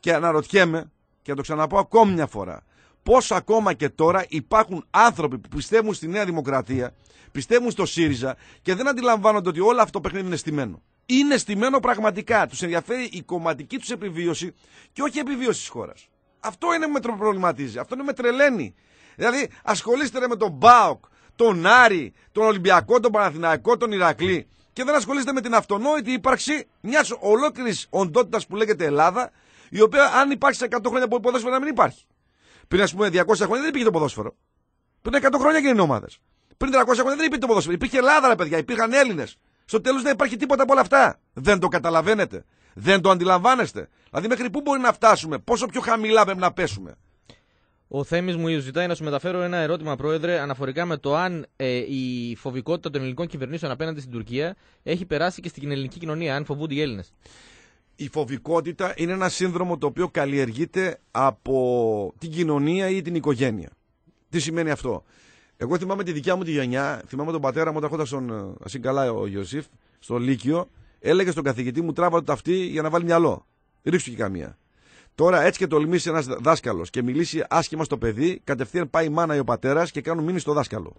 Και αναρωτιέμαι, και να το ξαναπώ ακόμη μια φορά, πώς ακόμα και τώρα υπάρχουν άνθρωποι που πιστεύουν στη Νέα Δημοκρατία, πιστεύουν στο ΣΥΡΙΖΑ και δεν αντιλαμβάνονται ότι όλο αυτό το παιχνίδι είναι στημένο είναι στημένο πραγματικά. Τους ενδιαφέρει η κομματική τους επιβίωση και όχι η επιβίωση της χώρας. Αυτό είναι που με προβληματίζει. Αυτό είναι με τρελαίνει. Δηλαδή, ασχολείστε με τον Μπάοκ, τον Άρη, τον Ολυμπιακό, τον Παναθηναϊκό, τον Ηρακλή και δεν ασχολείστε με την αυτονόητη ύπαρξη μιας ολόκληρης οντότητας που λέγεται Ελλάδα, η οποία αν υπάρχει σε 100 χρόνια από ποδόσφαιρο να μην υπάρχει. Πριν, ας πούμε, 200 χρόνια δεν υπήρχε το ποδόσφαιρο. Πριν 100 χρόνια και ομάδες. Πριν 300 χρόνια δεν υπήρχε το ποδόσφαιρο. Υπήρχε Ελλάδα, ρε παιδιά, υπήρχαν Έλληνες. Στο τέλος δεν υπάρχει τίποτα από όλα αυτά. Δεν το καταλαβαίνετε. Δεν το αντιλαμβάνεστε. Δηλαδή, μέχρι πού μπορεί να φτάσουμε, πόσο πιο χαμηλά πρέπει να πέσουμε. Ο Θέμης μου ζητάει να σου μεταφέρω ένα ερώτημα, Πρόεδρε, αναφορικά με το αν ε, η φοβικότητα των ελληνικών κυβερνήσεων απέναντι στην Τουρκία έχει περάσει και στην ελληνική κοινωνία, αν φοβούνται οι Έλληνες. Η φοβικότητα είναι ένα σύνδρομο το οποίο καλλιεργείται από την κοινωνία ή την οικογένεια. Τι σημαίνει αυτό. Εγώ θυμάμαι τη δικιά μου τη γενιά, θυμάμαι τον πατέρα μου όταν έρχονταν στον. Ε, Ασυγκαλά ο Ιωσήφ, στο Λύκειο, έλεγε στον καθηγητή μου τράβα το ταυτί για να βάλει μυαλό. Ρίξου και καμία. Τώρα έτσι και τολμήσει ένας δάσκαλος και μιλήσει άσχημα στο παιδί, κατευθείαν πάει η μάνα ή ο πατέρας και κάνουν μήνυση στο δάσκαλο.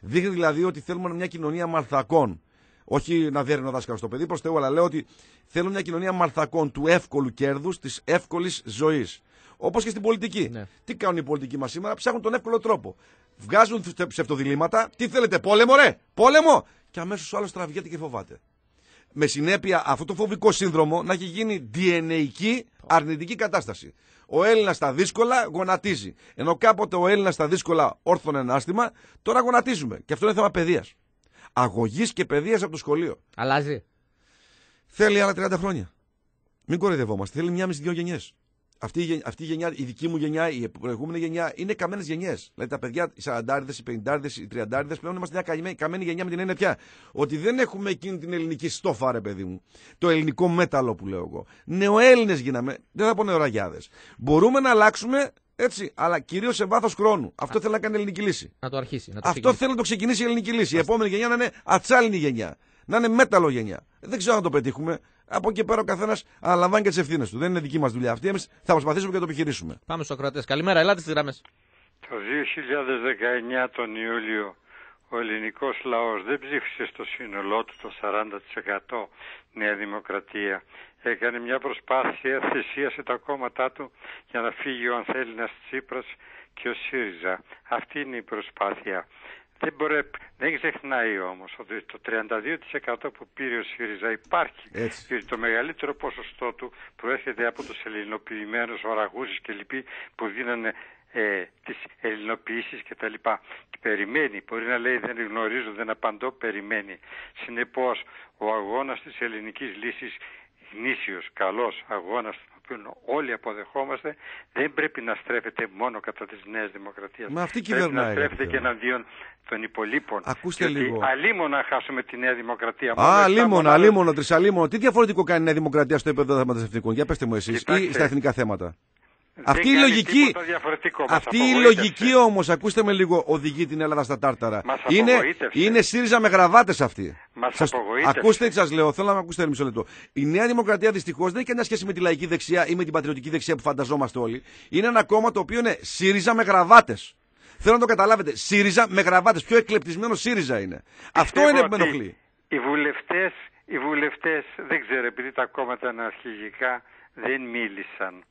Δείχνει δηλαδή ότι θέλουμε μια κοινωνία μαρθακών. Όχι να δέρνει ο δάσκαλος στο παιδί, προς Θεού, αλλά λέω ότι θέλουμε μια κοινωνία μαρθακών του εύκολου κέρδους, της εύκολης ζωής. Όπως και στην πολιτική. Ναι. Τι κάνουν οι πολιτικοί μας σήμερα, ψάχνουν τον εύκολο τρόπο βγάζουν ψευτοδιλήμματα. Τι θέλετε, πόλεμο, ρε! Πόλεμο! Και αμέσως ο άλλος τραβιέται και φοβάται. Με συνέπεια αυτό το φοβικό σύνδρομο να έχει γίνει DNA αρνητική κατάσταση. Ο Έλληνας στα δύσκολα γονατίζει. Ενώ κάποτε ο Έλληνας στα δύσκολα όρθωνε ένα άστημα, τώρα γονατίζουμε. Και αυτό είναι θέμα παιδείας. Αγωγής και παιδείας από το σχολείο. Αλλάζει. Θέλει άλλα 30 χρόνια. Μην κοροϊδευόμαστε. Θέλει μία μισή-δύο αυτή, αυτή η γενιά, η δική μου γενιά, η προηγούμενη γενιά, είναι καμένες γενιές. Δηλαδή τα παιδιά, οι 40, οι 50, οι 30, πλέον είμαστε μια καμένη γενιά με την έννοια πια. Ότι δεν έχουμε εκείνη την ελληνική στόφα, ρε παιδί μου. Το ελληνικό μέταλλο που λέω εγώ. Νεοέλληνες γίναμε. Δεν θα πω νεοραγιάδες. Μπορούμε να αλλάξουμε έτσι, αλλά κυρίως σε βάθος χρόνου. Αυτό θέλει να κάνει η ελληνική λύση. Να το αρχίσει. Να το Αυτό θέλει να το ξεκινήσει η ελληνική λύση. Η επόμενη γενιά να είναι ατσάλινη γενιά. Να είναι μέταλλο γενιά. Δεν ξέρω αν το πετύχουμε. Από εκεί πέρα ο καθένας αναλαμβάνει και τις ευθύνες του. Δεν είναι δική μας δουλειά αυτή. Εμείς θα προσπαθήσουμε και το επιχειρήσουμε. Πάμε στο κρατέ. Καλημέρα, ελάτε στις γραμμές. Το 2019 τον Ιούλιο ο ελληνικός λαός δεν ψήφισε στο σύνολό του το 40% Νέα Δημοκρατία. Έκανε μια προσπάθεια, θυσίασε τα κόμματά του για να φύγει ο Ανθέληνας Τσίπρας και ο ΣΥΡΙΖΑ. Αυτή είναι η προσπάθεια. Δεν, μπορεί, δεν ξεχνάει όμως ότι το 32% που πήρε ο ΣΥΡΙΖΑ υπάρχει. Έτσι. Και το μεγαλύτερο ποσοστό του προέρχεται από τους ελληνοποιημένους οραγούς και λοιποί που δίνανε ε, τις ελληνοποιήσεις κτλ. περιμένει. Μπορεί να λέει δεν γνωρίζω, δεν απαντώ, περιμένει. Συνεπώς ο αγώνας της ελληνικής λύσης γνήσιος, καλός αγώνας τον οποίο όλοι αποδεχόμαστε δεν πρέπει να στρέφεται μόνο κατά της Νέας Δημοκρατίας. Μα αυτή πρέπει να στρέφεται και εναντίον των υπολείπων. Ακούστε και λίγο. Αλίμονα χάσουμε τη Νέα Δημοκρατία. Α, αλίμονα, αλίμονα, τρισαλίμονα. Τι διαφορετικό κάνει η Νέα Δημοκρατία στο επίπεδο των θέματων εθνικών. Για πετε μου εσείς ή στα εθνικά θέματα. Αυτή η λογική, αυτή η λογική όμως, ακούστε με λίγο, οδηγεί την Ελλάδα στα τάρταρα. είναι, είναι ΣΥΡΙΖΑ με γραβάτες αυτή. σας, ακούστε τι σας λέω, θέλω να με ακούσετε μισό λεπτό. Η Νέα Δημοκρατία δυστυχώς δεν έχει κανένα σχέση με τη λαϊκή δεξιά ή με την πατριωτική δεξιά που φανταζόμαστε όλοι. Είναι ένα κόμμα το οποίο είναι ΣΥΡΙΖΑ με γραβάτες. Θέλω να το καταλάβετε. ΣΥΡΙΖΑ με γραβάτες. Πιο εκλεπτισμένο ΣΥΡΙΖΑ είναι. Αυτό είναι που με ενοχλεί. Οι βουλευτές, οι βουλευτές, δεν ξέρω επειδή τα κόμματα είναι αρχηγικά, δεν μίλησαν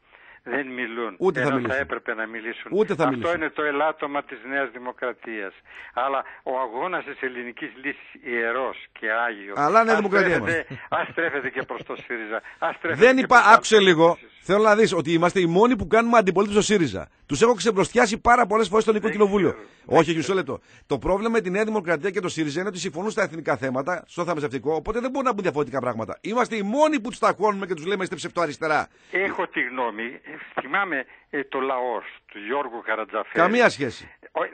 δεν μιλούν. Ούτε θα, έπρεπε να μιλήσουν. Αυτό είναι το ελάττωμα της Νέας Δημοκρατίας. Αλλά ο αγώνας της ελληνικής λύσης ιερός και άγιος. Αλλά είναι Δημοκρατία μας. Ας στρέφεται και προς το ΣΥΡΙΖΑ. δεν είπα, Άκουσε λίγο. Θέλω να δεις ότι είμαστε οι μόνοι που κάνουμε αντιπολίτευση στο ΣΥΡΙΖΑ. Τους έχω ξεμπροστιάσει πάρα πολλές φορές στο Ελληνικό Κοινοβούλιο. Όχι, μισό λεπτό. Το πρόβλημα με τη Νέα Δημοκρατία και το ΣΥΡΙΖΑ είναι ότι συμφωνούν στα εθνικά θέματα, στο θαμεσαυτικό, οπότε δεν μπορούν να μπουν διαφορετικά πράγματα. Είμαστε οι μόνοι που τους τακώνουμε και τους λέμε είστε ψευτοαριστερά. Έχω τη γνώμη. Θυμάμαι ε, το λαός του Γιώργου Καρατζαφέρη. Καμία σχέση.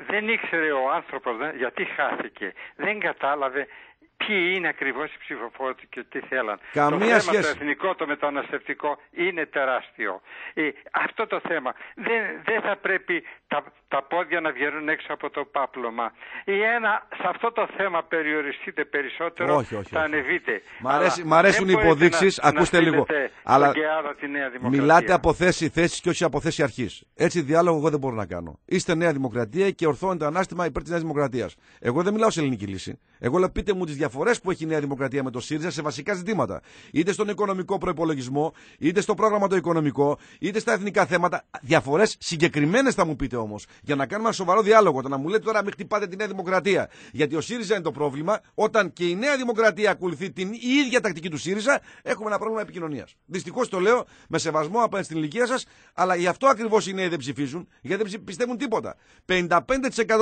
Δεν ήξερε ο άνθρωπος γιατί χάθηκε. Δεν κατάλαβε ποιοι είναι ακριβώς οι ψηφοφόροι και τι θέλαν. Καμία το το εθνικό, το μεταναστευτικό είναι τεράστιο. Ε, αυτό το θέμα. Δεν, δεν θα πρέπει τα, τα πόδια να βγαίνουν έξω από το πάπλωμα. Ή ένα, σε αυτό το θέμα περιοριστείτε περισσότερο, όχι, όχι, θα ανεβείτε. Μ, μ αρέσουν οι υποδείξεις, ακούστε λίγο. Αλλά τη νέα μιλάτε από θέση θέσης και όχι από θέση αρχής. Έτσι διάλογο εγώ δεν μπορώ να κάνω. Είστε Νέα Δημοκρατία και ορθώνετε ανάστημα υπέρ της Νέας Δημοκρατίας. Εγώ δεν μιλάω σε ελληνική λύση. Εγώ λέω πείτε μου τις διαφορές που έχει η Νέα Δημοκρατία με το ΣΥΡΙΖΑ σε βασικά ζητήματα. Είτε στον οικονομικό προπολογισμό, είτε στο πρόγραμμα το οικονομικό, είτε στα εθνικά θέματα. Διαφορές συγκεκριμένες θα μου πείτε όμως. Για να κάνουμε ένα σοβαρό διάλογο. Το να μου λέτε τώρα μην χτυπάτε τη Νέα Δημοκρατία. Γιατί ο ΣΥΡΙΖΑ είναι το πρόβλημα. Όταν και η Νέα Δημοκρατία ακολουθεί την ίδια τακτική του ΣΥΡΙΖΑ, έχουμε ένα πρόβλημα επικοινωνίας. Δυστυχώς το λέω με σεβασμό απέναντι στην ηλικία σας, αλλά γι' αυτό ακριβώς οι νέοι δεν ψηφίζουν, γιατί δεν πιστεύουν τίποτα. 55%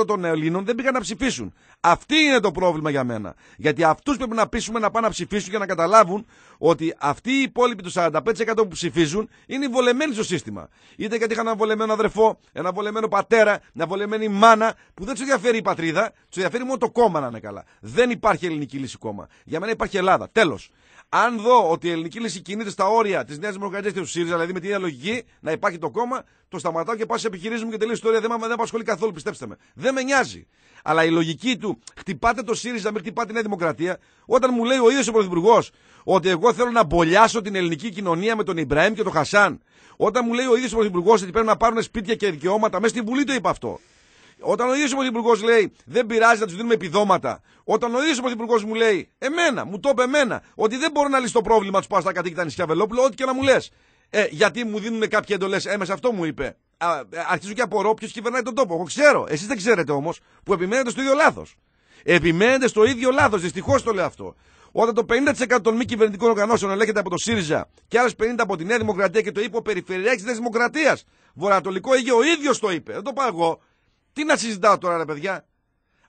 των Ελλήνων δεν πήγαν να ψηφίσουν. Αυτή είναι το πρόβλημα για μένα. Γιατί γιατί αυτούς πρέπει να πείσουμε να πάνε να ψηφίσουν και να καταλάβουν ότι αυτοί οι υπόλοιποι του 45% που ψηφίζουν είναι βολεμένοι στο σύστημα. Είτε γιατί είχαν ένα βολεμένο αδερφό, ένα βολεμένο πατέρα, μια βολεμένη μάνα που δεν τους ενδιαφέρει η πατρίδα, τους ενδιαφέρει μόνο το κόμμα να είναι καλά. Δεν υπάρχει ελληνική λύση κόμμα. Για μένα υπάρχει Ελλάδα. Τέλος αν δω ότι η ελληνική λύση κινείται στα όρια της Νέας Δημοκρατίας και του ΣΥΡΙΖΑ, δηλαδή με την ίδια λογική, να υπάρχει το κόμμα, το σταματάω και πάω σε επιχειρήσεις μου και τελείω η ιστορία. Δεν με απασχολεί καθόλου, πιστέψτε με. Δεν με νοιάζει. Αλλά η λογική του, χτυπάτε το ΣΥΡΙΖΑ, μην χτυπάτε τη Νέα Δημοκρατία, όταν μου λέει ο ίδιος ο Πρωθυπουργός ότι εγώ θέλω να μπολιάσω την ελληνική κοινωνία με τον Ιμπραήμ και τον Χασάν, όταν μου λέει ο ίδιος ο Πρωθυπουργός ότι πρέπει να πάρουν σπίτια και δικαιώματα, μέσα στην Βουλή το είπα αυτό. Όταν ο ίδιος ο Πρωθυπουργός λέει δεν πειράζει να τους δίνουμε επιδόματα, όταν ο ίδιος ο Πρωθυπουργός μου λέει εμένα, μου το είπε εμένα, ότι δεν μπορώ να λύσω το πρόβλημα τους πάω στα κατοίκητα νησιά Βελόπουλο, ό,τι και να μου λες. Ε, γιατί μου δίνουν κάποια εντολέ, έμεσα ε, αυτό μου είπε. Α, ε, αρχίζω και απορώ ποιος κυβερνάει τον τόπο. Εγώ ξέρω. Εσείς δεν ξέρετε όμως που επιμένετε στο ίδιο λάθος. Επιμένετε στο ίδιο λάθος, δυστυχώς το λέω αυτό. Όταν το 50% των μη κυβερνητικών οργανώσεων ελέγχεται από το ΣΥΡΙΖΑ και άλλες 50% από τη Νέα Δημοκρατία και το είπε ο Περιφερειακή Δημοκρατίας. Βορειοανατολικό Αίγαιο ο ίδιος το είπε. Δεν το πάω εγώ. Τι να συζητάω τώρα ρε παιδιά.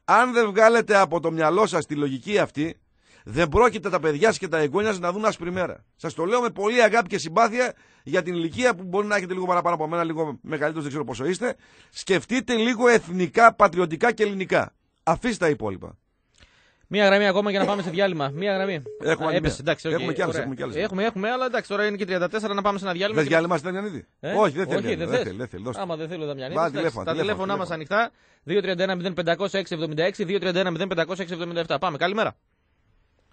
Αν δεν βγάλετε από το μυαλό σας τη λογική αυτή, δεν πρόκειται τα παιδιά σας και τα εγγόνια σας να δουν μέρα. Σας το λέω με πολύ αγάπη και συμπάθεια για την ηλικία που μπορεί να έχετε λίγο παραπάνω από μένα, λίγο μεγαλύτερος, δεν ξέρω πόσο είστε. Σκεφτείτε λίγο εθνικά, πατριωτικά και ελληνικά. Αφήστε τα υπόλοιπα. Μία γραμμή ακόμα για να πάμε σε διάλειμμα. Μία γραμμή. Έχουμε Α, έπεσε, εντάξει, okay, έχουμε και άλλε. Έχουμε, έχουμε, έχουμε, αλλά εντάξει, τώρα είναι και 34 να πάμε σε ένα διάλειμμα. Θες διάλειμμα στην Δαμιανίδη. Ε? Όχι, δεν θέλει. δεν θέλει. Δε Άμα δεν θέλει, Δαμιανίδη. Βά, τηλέφωνα, τα τηλέφωνά μας ανοιχτά. 0506 676 231-0506-77. Πάμε, καλημέρα.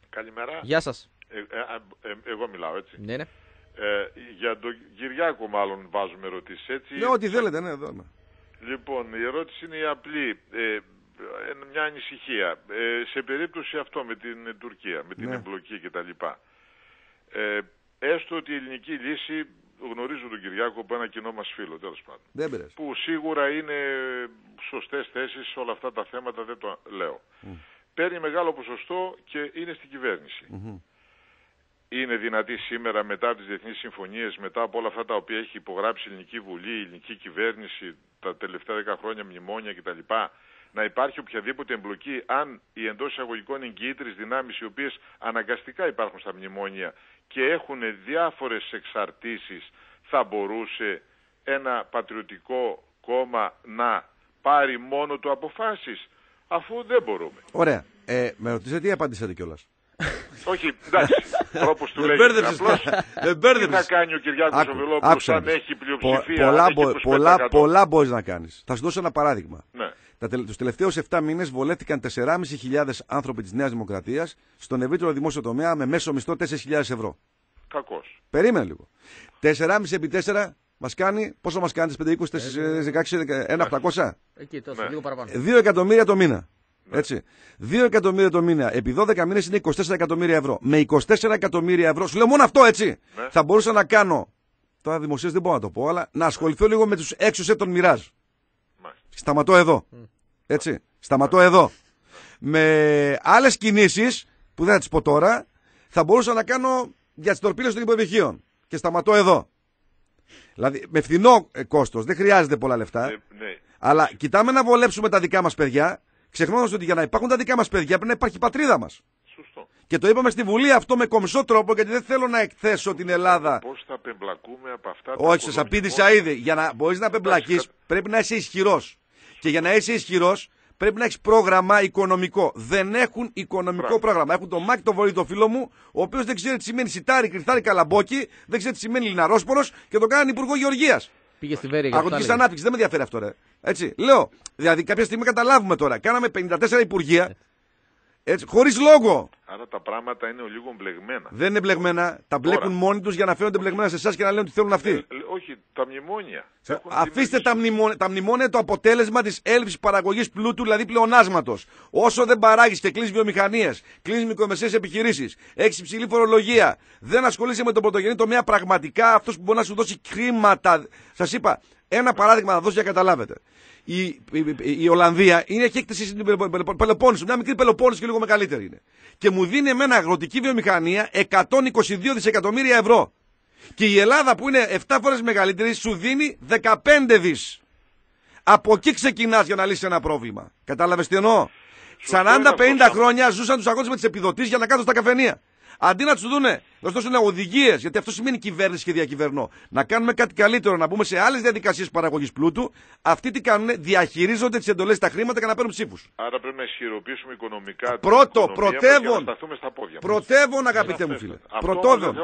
Καλημέρα. Γεια σας. Ε, ε, εγώ μιλάω έτσι. Ναι, ναι. Ε, για τον Κυριάκο μάλλον βάζουμε ερωτήσεις έτσι. Ναι, ό,τι θέλετε, ναι, εδώ. Λοιπόν, η ερώτηση είναι η απλή. Ε, ε, μια ανησυχία. Ε, σε περίπτωση αυτό με την Τουρκία, με την ναι. εμπλοκή κτλ. Ε, έστω ότι η ελληνική λύση γνωρίζω τον Κυριάκο από ένα κοινό μας φίλο, τέλος πάντων. Δεν που σίγουρα είναι σωστές θέσεις σε όλα αυτά τα θέματα, δεν το λέω. Mm. Παίρνει μεγάλο ποσοστό και είναι στην κυβέρνηση. Mm -hmm. Είναι δυνατή σήμερα μετά τις διεθνείς συμφωνίες, μετά από όλα αυτά τα οποία έχει υπογράψει η Ελληνική Βουλή, η Ελληνική Κυβέρνηση τα τελευταία 10 χρόνια μνημόνια κτλ να υπάρχει οποιαδήποτε εμπλοκή αν οι εντός εισαγωγικών εγγυήτρες δυνάμεις, οι οποίες αναγκαστικά υπάρχουν στα μνημόνια και έχουν διάφορες εξαρτήσεις, θα μπορούσε ένα πατριωτικό κόμμα να πάρει μόνο του αποφάσεις, αφού δεν μπορούμε. Ωραία. Ε, με ρωτήσατε τι απάντησατε κιόλας. Όχι, εντάξει. όπω του λέει. Δεν μπέρδεψες. [LAUGHS] Τι θα κάνει ο Κυριάκος Βελόπουλο, αν έχει πλειοψηφία. Πολλά, πολλά, πολλά μπορείς να κάνεις. Θα σου δώσω ένα παράδειγμα. Ναι. Τους τελευταίους 7 μήνες βολέθηκαν 4.500 άνθρωποι της Νέας Δημοκρατίας στον ευρύτερο δημόσιο τομέα με μέσο μισθό 4.000 ευρώ. Κακός. Περίμενε λίγο. 4,5 επί 4 μας κάνει. Πόσο μας κάνει, 5, 20, 16, 1,800. Εκεί τόσο, ναι. λίγο παραπάνω. 2 εκατομμύρια το μήνα. Ναι. Έτσι. 2 εκατομμύρια το μήνα επί 12 μήνες είναι 24 εκατομμύρια ευρώ. Με 24 εκατομμύρια ευρώ, σου λέω μόνο αυτό έτσι. Ναι. Θα μπορούσα να κάνω. Τώρα δημοσίως δεν μπορώ να το πω, αλλά να ασχοληθώ λίγο με τους έξω σε τον μοιράζ. Σταματώ εδώ. Έτσι. Σταματώ εδώ. Με άλλες κινήσεις που δεν θα τις πω τώρα, θα μπορούσα να κάνω για τις τορπίλες των υποδοχείων. Και σταματώ εδώ. Δηλαδή, με φθηνό ε, κόστος, δεν χρειάζεται πολλά λεφτά. Ε, ναι. Αλλά κοιτάμε να βολέψουμε τα δικά μας παιδιά, ξεχνώντας ότι για να υπάρχουν τα δικά μας παιδιά πρέπει να υπάρχει η πατρίδα μας. Και το είπαμε στη Βουλή αυτό με κομψό τρόπο, γιατί δεν θέλω να εκθέσω την Ελλάδα. Ε, Πώς θα πεμπλακούμε από αυτά τα Όχι, σας απήντησα ήδη. Για να μπορείς να πεμπλακεί, πρέπει να είσαι ισχυρός. Και για να είσαι ισχυρός, πρέπει να έχεις πρόγραμμα οικονομικό. Δεν έχουν οικονομικό πρόγραμμα. Έχουν τον Μάκη τον Βορή, τον φίλο μου, ο οποίος δεν ξέρει τι σημαίνει σιτάρι, κρυφτάρι, καλαμπόκι, δεν ξέρει τι σημαίνει λιναρόσπορος και τον κάνανε υπουργό Γεωργίας. Πήγε στη Βέρεια. Αγροτική ανάπτυξης, δεν με ενδιαφέρει αυτό, ρε. Έτσι. Λέω, δηλαδή κάποια στιγμή καταλάβουμε τώρα. Κάναμε 54 υπουργεία. Ε. Έτσι, χωρίς λόγο. Άρα τα πράγματα είναι λίγο μπλεγμένα. Δεν είναι μπλεγμένα. Τα μπλέκουν μόνοι τους για να φαίνονται μπλεγμένα σε εσάς και να λένε ότι θέλουν αυτοί. Ε, ε, όχι, τα μνημόνια. αφήστε τα μνημόνια. Τα μνημόνια είναι το αποτέλεσμα της έλλειψη παραγωγής πλούτου, δηλαδή πλεονάσματος. Όσο δεν παράγεις και κλείνει βιομηχανίε, κλείνει μικρομεσαίες επιχειρήσεις, έχεις υψηλή φορολογία, δεν ασχολείσαι με τον πρωτογενή τομέα πραγματικά αυτός που μπορεί να σου δώσει χρήματα. Σας είπα, ένα παράδειγμα να δώσει για καταλάβετε η, η, Ολλανδία είναι έχει έκθεση στην Πελοπόννησο. Μια μικρή Πελοπόννησο και λίγο μεγαλύτερη είναι. Και μου δίνει εμένα αγροτική βιομηχανία 122 δισεκατομμύρια ευρώ. Και η Ελλάδα που είναι 7 φορές μεγαλύτερη σου δίνει 15 δις. Από εκεί ξεκινάς για να λύσεις ένα πρόβλημα. Κατάλαβες τι εννοώ. 40-50 χρόνια ζούσαν τους αγώνε με τις επιδοτήσεις για να κάτω στα καφενεία. Αντί να τους δούνε, ωστόσο είναι οδηγίες, γιατί αυτό σημαίνει κυβέρνηση και διακυβερνώ. Να κάνουμε κάτι καλύτερο, να μπούμε σε άλλες διαδικασίες παραγωγής πλούτου. Αυτοί τι κάνουν, διαχειρίζονται τις εντολές, τα χρήματα και να παίρνουν ψήφους. Άρα πρέπει να ισχυροποιήσουμε οικονομικά Πρώτο, πρωτεύον. Να αγαπητέ μου φίλε. Πρωτεύον.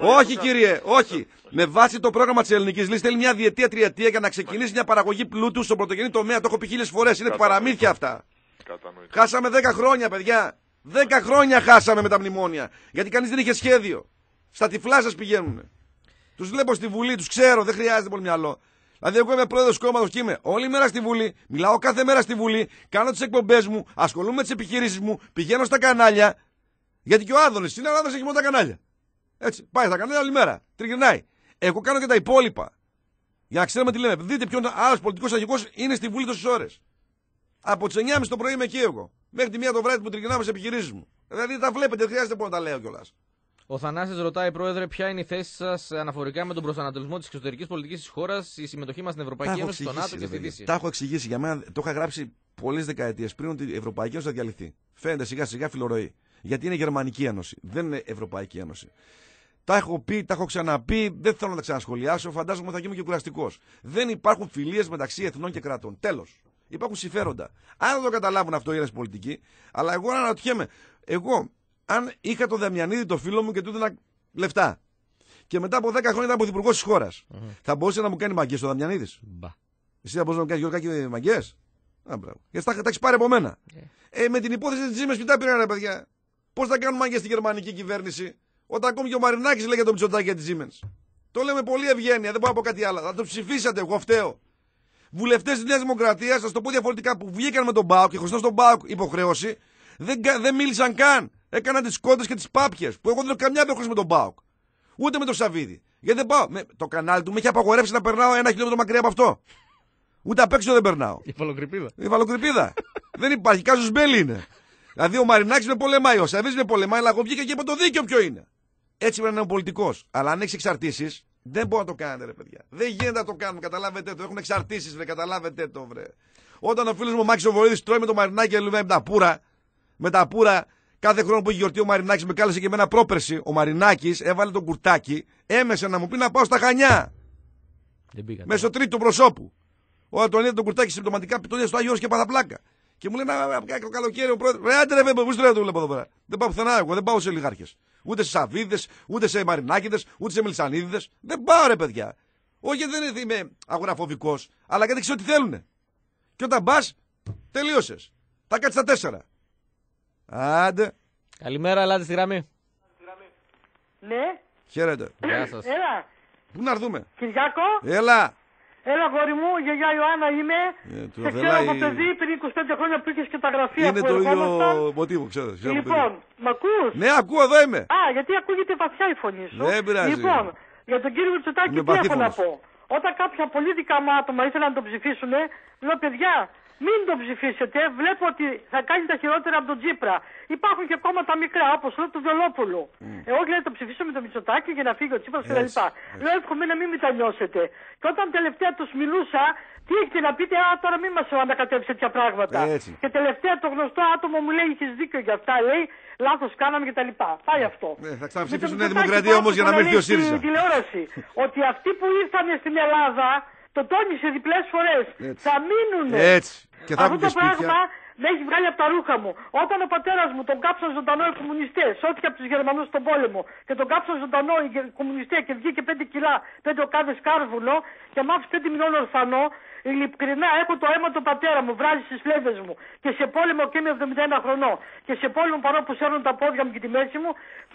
Όχι, κύριε, όχι. με βάση το πρόγραμμα της Ελληνικής Λύσης θέλει μια διετία-τριετία για να ξεκινήσει μια παραγωγή πλούτου στον πρωτογενή τομέα. Το έχω πει χίλιες φορές, είναι παραμύθια αυτά. Κατανοητή. Χάσαμε 10 χρόνια, παιδιά. Δέκα χρόνια χάσαμε με τα μνημόνια. Γιατί κανείς δεν είχε σχέδιο. Στα τυφλά σας πηγαίνουν. Τους βλέπω στη Βουλή, τους ξέρω, δεν χρειάζεται πολύ μυαλό. Δηλαδή, εγώ είμαι πρόεδρος κόμματος και είμαι όλη μέρα στη Βουλή, μιλάω κάθε μέρα στη Βουλή, κάνω τις εκπομπές μου, ασχολούμαι με τις επιχειρήσεις μου, πηγαίνω στα κανάλια. Γιατί και ο Άδωνης είναι ο Άδωνη έχει μόνο τα κανάλια. Έτσι, πάει στα κανάλια όλη μέρα, τριγυρνάει. Εγώ κάνω και τα υπόλοιπα. Για να ξέρουμε τι λέμε. Δείτε ποιον άλλος πολιτικός αρχηγό είναι στη Βουλή τόσες ώρες. Από τις 9.30 το πρωί είμαι εκεί εγώ. Μέχρι τη 1 το βράδυ που τριγυρνάμε σε επιχειρήσεις μου. Δηλαδή τα βλέπετε, δεν χρειάζεται να τα λέω κιόλας. Ο Θανάσης ρωτάει, Πρόεδρε, ποια είναι η θέση σας αναφορικά με τον προσανατολισμό της εξωτερικής πολιτικής της χώρας, η συμμετοχή μας στην Ευρωπαϊκή Ένωση, στο ΝΑΤΟ και στη Δύση. Τα έχω εξηγήσει για μένα, το είχα γράψει πολλές δεκαετίες πριν ότι η Ευρωπαϊκή Ένωση θα διαλυθεί. Φαίνεται σιγά σιγά φιλορροή. Γιατί είναι Γερμανική Ένωση, δεν είναι Ευρωπαϊκή Ένωση. Τα έχω πει, τα έχω ξαναπεί, δεν θέλω να τα ξανασχολιάσω. Φαντάζομαι θα γίνω και κουραστικός. Δεν υπάρχουν φιλίες μεταξύ εθνών και κρατών. Τέλος. Υπάρχουν συμφέροντα. Αν δεν το καταλάβουν αυτό οι Έλληνες πολιτικοί, αλλά εγώ αναρωτιέμαι, εγώ, αν είχα τον Δαμιανίδη το φίλο μου και του έδινα λεφτά, και μετά από 10 χρόνια ήταν πρωθυπουργός της χώρας, mm -hmm. θα μπορούσε να μου κάνει μαγκές ο Δαμιανίδης. Μπα. Εσύ θα μπορούσε να μου κάνεις και μαγκέ. Α, μπράβο. Γιατί τα, τα έχεις πάρει από μένα. Yeah. Ε. ε, με την υπόθεση της Τζίμερ που πήραν ρε παιδιά. Πώς θα κάνουν μαγκές στην γερμανική κυβέρνηση, όταν ακόμη και ο Μαρινάκης λέγεται τον για τη Τζίμε. Το λέμε πολύ ευγένεια, δεν μπορώ να πω κάτι άλλο. Θα το ψηφίσατε, εγώ φταίω βουλευτές της Νέας Δημοκρατίας, θα το πω διαφορετικά, που βγήκαν με τον Μπάουκ και χωριστά στον Μπάουκ υποχρέωση, δεν, δεν μίλησαν καν. Έκαναν τις κόντε και τις πάπιες. Που εγώ δεν έχω καμιά εποχή με τον Μπάουκ. Ούτε με τον σαβίδι. Γιατί δεν πάω. Με, το κανάλι του με έχει απαγορεύσει να περνάω ένα χιλιόμετρο μακριά από αυτό. Ούτε απ' έξω δεν περνάω. Η βαλοκρηπίδα. Η βαλοκρηπίδα. [LAUGHS] δεν υπάρχει. Κάζο μπέλι είναι. Δηλαδή ο Μαρινάκης με πολεμάει, ο Σαββίδης με πολεμάει, αλλά εγώ βγήκα και από το δίκιο ποιο είναι. Έτσι πρέπει να είναι ο πολιτικός. Αλλά αν έχεις εξαρτήσεις, δεν μπορώ να το κάνετε, ρε παιδιά. Δεν γίνεται να το κάνουμε, καταλάβετε το. Έχουν εξαρτήσεις, βρε, καταλάβετε το, βρε. Όταν ο φίλος μου ο Μάξο Βορύδης τρώει με το μαρινάκι, λέει με τα πουρα, με τα πουρα, κάθε χρόνο που έχει γιορτή ο Μαρινάκης με κάλεσε και εμένα πρόπερση. Ο Μαρινάκης έβαλε τον κουρτάκι, έμεσε να μου πει να πάω στα χανιά. Δεν πήγα, Μέσω τρίτου προσώπου. Όταν τον είδε τον κουρτάκι συμπτωματικά πιτώνια στο Άγιο και παθαπλάκα. Και μου λένε να το καλοκαίρι ο πρόεδρος. Ρε άντε ρε, εδώ Δεν πάω πουθενά εγώ, δεν πάω σε λιγάρχε ούτε σε σαβίδες, ούτε σε μαρινάκιδες, ούτε σε μελισανίδιδες. Δεν πάω ρε παιδιά. Όχι δεν είμαι αγοραφοβικός, αλλά γιατί ξέρω τι θέλουν. Και όταν πας, τελείωσες. Θα κάτσε τα τέσσερα. Άντε. Καλημέρα, ελάτε στη γραμμή. Ναι. Χαίρετε. Γεια σας. Έλα. Πού να έρθουμε. Κυριακό. Έλα. Έλα, γόρι μου, γιαγιά Ιωάννα είμαι. Ε, σε ξέρω από παιδί πριν 25 χρόνια που είχες και τα γραφεία είναι που Είναι το ίδιο μοτίβο, ξέρω. λοιπόν, μ' ακούς. Ναι, ακούω, εδώ είμαι. Α, γιατί ακούγεται βαθιά η φωνή σου. πειράζει. Λοιπόν, για τον κύριο Μητσοτάκη, τι έχω να πω. Όταν κάποια πολίτικα άτομα ήθελαν να τον ψηφίσουν, λέω παιδιά, μην το ψηφίσετε. Βλέπω ότι θα κάνει τα χειρότερα από τον Τσίπρα. Υπάρχουν και κόμματα μικρά, όπως λέω του Βελόπουλου. Mm. Ναι. Εγώ δηλαδή το ψηφίσω με τον Μητσοτάκη για να φύγει ο Τσίπρας yes. κλπ. Yes. Λέω εύχομαι να μην με τα νιώσετε. Και όταν τελευταία τους μιλούσα, τι έχετε να πείτε, Α, τώρα μην μας ανακατέψετε τέτοια πράγματα. Ε, και τελευταία το γνωστό άτομο μου λέει, Είχε δίκιο για αυτά, λέει, Λάθος κάναμε κτλ. Πάει ε, αυτό. Ε, θα ξαναψηφίσουν τη Δημοκρατία όμω για να μην έρθει ο ΣΥΡΙΖΑ. ότι αυτοί που ήρθαν στην Ελλάδα το τόνισε διπλές φορές. Θα μείνουν. Έτσι. Και θα Αυτό το σπίτια. πράγμα με έχει βγάλει από τα ρούχα μου. Όταν ο πατέρας μου τον κάψαν ζωντανό οι κομμουνιστές, σώθηκε από τους Γερμανούς στον πόλεμο και τον κάψαν ζωντανό οι κομμουνιστές και βγήκε 5 κιλά, 5 οκάδες κάρβουνο και μ' πέντε μηνών ορφανό, ειλικρινά έχω το αίμα του πατέρα μου, βράζει στις φλέβες μου. Και σε πόλεμο και είμαι 71 χρονών. Και σε πόλεμο παρόλο που σέρνουν τα πόδια μου και τη μέση μου,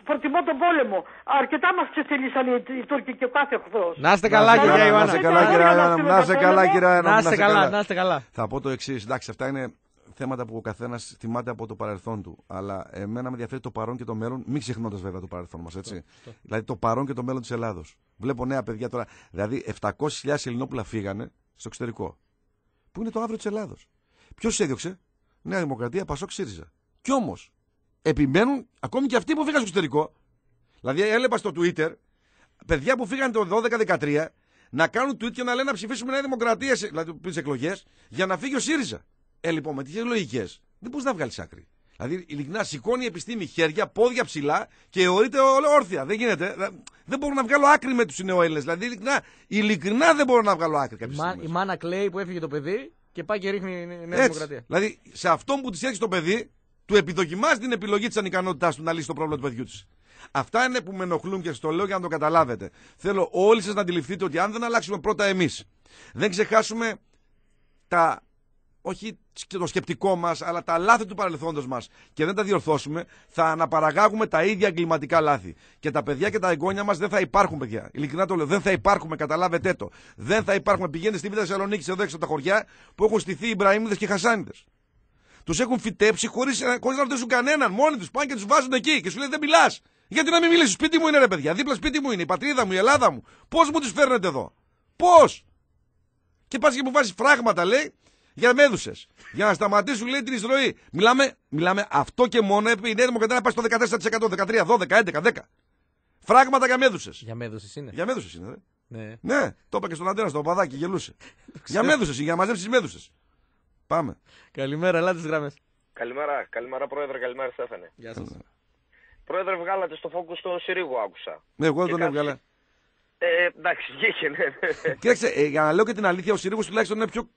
προτιμώ τον πόλεμο. Αρκετά μας ξεφυλίσαν οι, οι Τούρκοι και ο κάθε εχθρός. Να είστε καλά, κυρία Ιωάννα. Να είστε καλά, κυρία Ιωάννα. Να είστε καλά, Να είστε καλά, να είστε καλά. Θα πω το εξής, εντάξει, αυτά είναι θέματα που ο καθένας θυμάται από το παρελθόν του. Αλλά εμένα με ενδιαφέρει το παρόν και το μέλλον, μην ξεχνώντας βέβαια το παρελθόν μας, έτσι. Δηλαδή το παρόν και το μέλλον της Ελλάδος. Βλέπω νέα παιδιά τώρα. Δηλαδή 700.000 Ελληνόπουλα φύγανε στο εξωτερικό. Που είναι το αύριο της Ελλάδος. Ποιος έδιωξε, Νέα Δημοκρατία, Πασόκ, ΣΥΡΙΖΑ. Κι όμως επιμένουν ακόμη και αυτοί που φύγαν στο εξωτερικό. Δηλαδή έλεπα στο Twitter παιδιά που φύγαν το 12-13 να κάνουν tweet και να λένε να ψηφίσουμε Νέα Δημοκρατία δηλαδή, πριν τις εκλογές για να φύγει ο ΣΥΡΙΖΑ. Ε, λοιπόν, με τέτοιες λογικές δεν μπορεί να βγάλεις άκρη. Δηλαδή, ειλικρινά σηκώνει η επιστήμη χέρια, πόδια ψηλά και εωρείται όρθια. Δεν γίνεται. Δεν μπορώ να βγάλω άκρη με τους Έλληνε. Δηλαδή, ειλικρινά, ειλικρινά δεν μπορώ να βγάλω άκρη η, στιγμή. Η μάνα κλαίει που έφυγε το παιδί και πάει και ρίχνει η Νέα Έτσι. Δημοκρατία. Δηλαδή, σε αυτόν που της έχει το παιδί, του επιδοκιμάζει την επιλογή της ανικανότητάς του να λύσει το πρόβλημα του παιδιού της. Αυτά είναι που με ενοχλούν και στο λέω για να το καταλάβετε. Θέλω όλοι σας να αντιληφθείτε ότι αν δεν αλλάξουμε πρώτα εμείς, δεν ξεχάσουμε τα όχι το σκεπτικό μας, αλλά τα λάθη του παρελθόντος μας και δεν τα διορθώσουμε, θα αναπαραγάγουμε τα ίδια εγκληματικά λάθη. Και τα παιδιά και τα εγγόνια μας δεν θα υπάρχουν, παιδιά. Ειλικρινά το λέω, δεν θα υπάρχουν, καταλάβετε το. Δεν θα υπάρχουν, Πηγαίνετε στη Βίδα Θεσσαλονίκη, εδώ έξω από τα χωριά, που έχουν στηθεί Ιμπραήμιδε και Χασάνιδες. Τους έχουν φυτέψει χωρίς ε, να ρωτήσουν κανέναν. Μόνοι τους πάνε και τους βάζουν εκεί και σου λέει δεν μιλάς. Γιατί να μην μιλήσεις, σπίτι μου είναι ρε παιδιά. Δίπλα σπίτι μου είναι η πατρίδα μου, η Ελλάδα μου. Πώς μου τους φέρνετε εδώ. Πώς. Και πας και μου βάζεις φράγματα, λέει, για μέδουσε. Για να σταματήσουν, λέει, την εισρωή. Μιλάμε, μιλάμε αυτό και μόνο επειδή η Νέα Δημοκρατία να πάει στο 14%, 13, 12, 11, 10. Φράγματα για μέδουσε. Για μέδουσε είναι. Για μέδουσε είναι, δε. Ναι. ναι, το είπα και στον Αντένα, στο παδάκι, γελούσε. για [LAUGHS] μέδουσε, για να μαζέψεις μέδουσε. Πάμε. Καλημέρα, ελάτε γράμμε. Καλημέρα, καλημέρα πρόεδρε, καλημέρα Στέφανε. Γεια σας. Πρόεδρε, βγάλατε στο φόκου στο Συρίγου, άκουσα. Ναι, εγώ δεν τον έβγαλα. Ε, εντάξει, βγήκε, ναι. ναι. Κοίταξε, ε, για να λέω και την αλήθεια, ο Συρίγου τουλάχιστον είναι πιο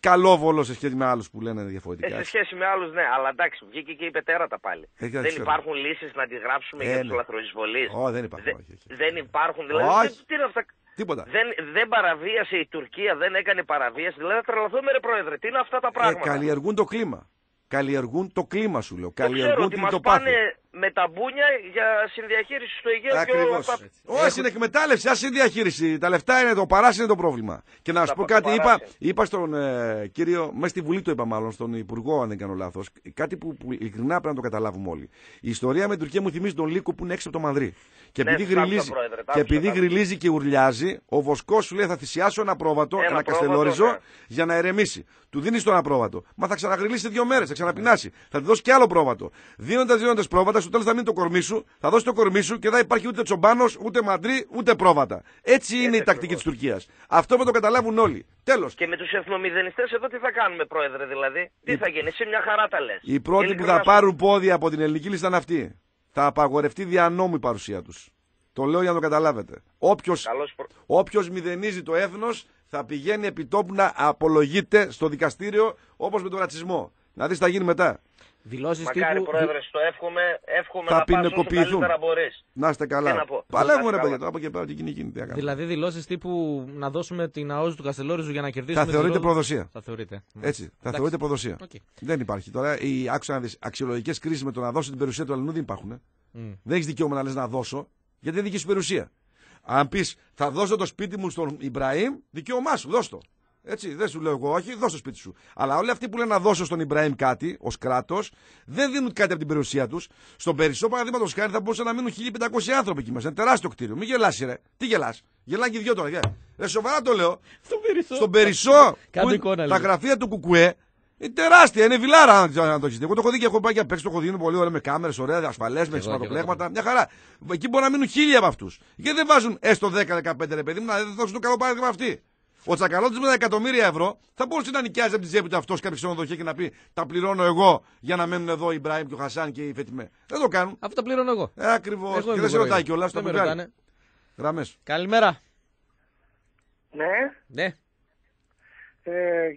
καλό βόλο σε σχέση με άλλους που λένε διαφορετικά. Ε, σε σχέση με άλλους, ναι, αλλά εντάξει, βγήκε και η πετέρατα πάλι. Ε, δεν υπάρχουν λύσεις να τη γράψουμε ε, για ναι. τους λαθροεισβολείς. Όχι, δεν υπάρχουν. Δεν, υπάρχουν. Δηλαδή, δεν, τι είναι αυτά. Τίποτα. Δεν, δεν παραβίασε η Τουρκία, δεν έκανε παραβίαση. Δηλαδή, θα τρελαθούμε, ρε Πρόεδρε, τι είναι αυτά τα ε, πράγματα. Ε, καλλιεργούν το κλίμα. Καλλιεργούν το κλίμα, σου λέω. καλλιεργούν την με τα μπούνια για συνδιαχείριση στο Αιγαίο Ακριβώς. και Όχι, είναι εκμετάλλευση, ας συνδιαχείριση. Τα λεφτά είναι το παράσι, είναι το πρόβλημα. Και να σου πω κάτι, είπα, είπα στον ε, κύριο, μέσα στη Βουλή το είπα μάλλον, στον Υπουργό, αν δεν κάνω λάθος, κάτι που, που ειλικρινά πρέπει να το καταλάβουμε όλοι. Η ιστορία με την Τουρκία μου θυμίζει τον Λίκο που είναι έξω από το Μανδρί. Και ναι, επειδή, γριλίζει, και, επειδή γριλίζει και ουρλιάζει, ο Βοσκός σου λέει θα θυσιάσω ένα πρόβατο, ένα, ένα καστελόριζο, ναι. για να ερεμήσει. Του δίνεις το ένα πρόβατο. Μα θα ξαναγριλίσει σε δύο μέρες, θα ξαναπεινάσει. Θα του δώσει και άλλο πρόβατο. Δίνοντας, δίνοντας πρόβατα, στο τέλος θα μείνει το κορμί σου, θα δώσει το κορμί σου και δεν υπάρχει ούτε τσομπάνος, ούτε μαντρί, ούτε πρόβατα. Έτσι είναι yeah, η τακτική της Τουρκίας. Αυτό με το καταλάβουν όλοι. Τέλος. Και με τους εθνομηδενιστές εδώ τι θα κάνουμε, πρόεδρε, δηλαδή. Τι θα γίνει, εσύ μια χαρά τα λες. Οι πρώτοι Ελικρινά... που θα πάρουν πόδια από την ελληνική λίστα είναι αυτοί. Θα απαγορευτεί δια νόμου η παρουσία τους. Το λέω για να το καταλάβετε. Όποιος προ... μηδενίζει το έθνος θα πηγαίνει επιτόπου να απολογείται στο δικαστήριο όπως με τον ρατσισμό. Να δεις τι θα γίνει μετά. Δηλώσεις Μακάρι τύπου... πρόεδρε, στο εύχομαι, εύχομαι θα να ποινικοποιηθούν. Να, είστε καλά. Παλεύουμε ρε παιδιά, από και πέρα και γίνεται. Δηλαδή δηλώσεις τύπου να δώσουμε την ΑΟΣ του Καστελόριζου για να κερδίσουμε. Θα θεωρείται προδοσία. Θα θεωρείτε. Έτσι. Θα Εντάξει. προδοσία. Okay. Δεν υπάρχει. Τώρα οι αξιολογικές κρίσεις με το να δώσω την περιουσία του Αλληνού ε. mm. δεν υπάρχουν. Δεν έχεις δικαίωμα να λες να δώσω γιατί δεν δική σου περιουσία. Αν πεις, θα δώσω το σπίτι μου στον Ιμπραήμ, δικαίωμά σου, δώσ' το. Έτσι, δεν σου λέω εγώ όχι, δώσ' το σπίτι σου. Αλλά όλοι αυτοί που λένε να δώσω στον Ιμπραήμ κάτι ως κράτος, δεν δίνουν κάτι από την περιουσία τους. Στον περισσότερο παραδείγματος χάρη θα μπορούσαν να μείνουν 1500 άνθρωποι εκεί μέσα. Είναι τεράστιο κτίριο. Μην γελάσει, ρε. Τι γελάς. Γελάνε και οι δυο τώρα. Γε. Ρε, σοβαρά το λέω. Στον Περισσό. Στον Περισσό. τα γραφεία του Κουκουέ είναι τεράστια, είναι βιλάρα αν το έχεις Εγώ το έχω δει και έχω πάει και το έχω δει πολύ ωραία με κάμερες, ωραία, ασφαλές, με σηματοπλέγματα. Μια χαρά. Εκεί μπορεί να μείνουν χίλια από αυτούς. Γιατί δεν βάζουν έστω «Ε, 10-15 ρε παιδί μου, να δώσουν το καλό παράδειγμα αυτή. Ο τσακαλώτης με τα εκατομμύρια ευρώ θα μπορούσε να νοικιάζει από τη τσέπη του αυτός κάποιος ξενοδοχείο και να πει Τα πληρώνω εγώ για να μένουν εδώ οι Ιμπραήμ και ο Χασάν και οι Φετιμέ. Δεν το κάνουν. Αυτό τα πληρώνω εγώ. Ε, Ακριβώς. Και δεν σε ρωτάει κιόλας. Το Γραμμές. Καλημέρα. Ναι. Ναι. Ε,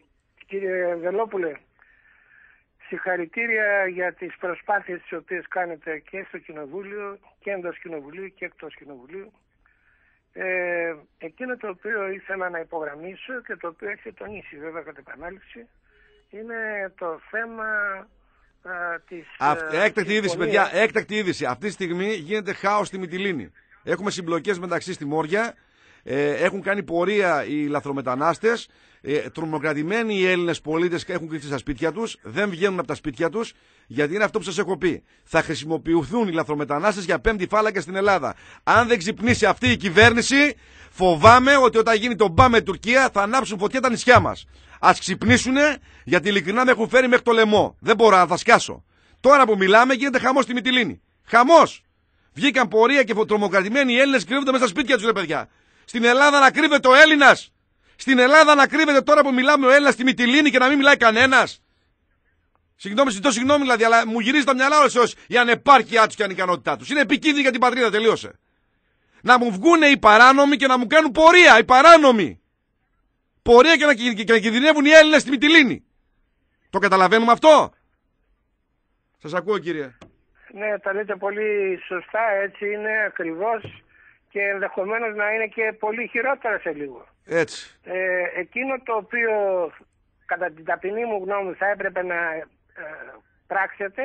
Κύριε Βελόπουλε, συγχαρητήρια για τις προσπάθειες τις οποίες κάνετε και στο Κοινοβούλιο και εντός Κοινοβουλίου και εκτός Κοινοβουλίου. Ε, εκείνο το οποίο ήθελα να υπογραμμίσω και το οποίο έχει τονίσει βέβαια κατά επανάληψη είναι το θέμα α, της... Α, ε, έκτακτη είδηση, παιδιά, έκτακτη είδηση. Αυτή τη στιγμή γίνεται χάος στη Μητυλίνη. Έχουμε συμπλοκές μεταξύ στη Μόρια, ε, έχουν κάνει πορεία οι λαθρομετανάστες ε, τρομοκρατημένοι οι Έλληνες πολίτες έχουν κρυφτεί στα σπίτια τους, δεν βγαίνουν από τα σπίτια τους, γιατί είναι αυτό που σας έχω πει. Θα χρησιμοποιηθούν οι λαθρομετανάστες για πέμπτη φάλακα στην Ελλάδα. Αν δεν ξυπνήσει αυτή η κυβέρνηση, φοβάμαι ότι όταν γίνει το μπα Τουρκία θα ανάψουν φωτιά τα νησιά μας. Ας ξυπνήσουνε, γιατί ειλικρινά με έχουν φέρει μέχρι το λαιμό. Δεν μπορώ, θα σκάσω. Τώρα που μιλάμε γίνεται χαμός στη Μιτιλίνη. Χαμός! Βγήκαν πορεία και τρομοκρατημένοι οι Έλληνες κρύβονται μέσα στα σπίτια τους, ρε παιδιά. Στην Ελλάδα να κρύβεται ο Έλληνας. Στην Ελλάδα να κρύβεται τώρα που μιλάμε ο Έλληνας στη Μυτιλίνη και να μην μιλάει κανένας. Συγγνώμη, ζητώ συγγνώμη δηλαδή, αλλά μου γυρίζει τα μυαλά όλε η ανεπάρκειά τους και η ανικανότητά τους. Είναι επικίνδυνη για την πατρίδα, τελείωσε. Να μου βγούνε οι παράνομοι και να μου κάνουν πορεία, οι παράνομοι. Πορεία και να, και να κινδυνεύουν οι Έλληνες στη Μυτιλίνη. Το καταλαβαίνουμε αυτό. Σας ακούω κύριε. Ναι, τα λέτε πολύ σωστά, έτσι είναι ακριβώς και ενδεχομένως να είναι και πολύ χειρότερα σε λίγο. Ε, εκείνο το οποίο κατά την ταπεινή μου γνώμη θα έπρεπε να ε, πράξετε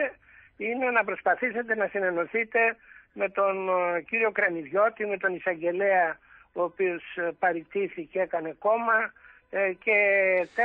είναι να προσπαθήσετε να συνενωθείτε με τον ε, κύριο Κρανιδιώτη, με τον Ισαγγελέα ο οποίος ε, παρητήθηκε, έκανε κόμμα ε, και 4-5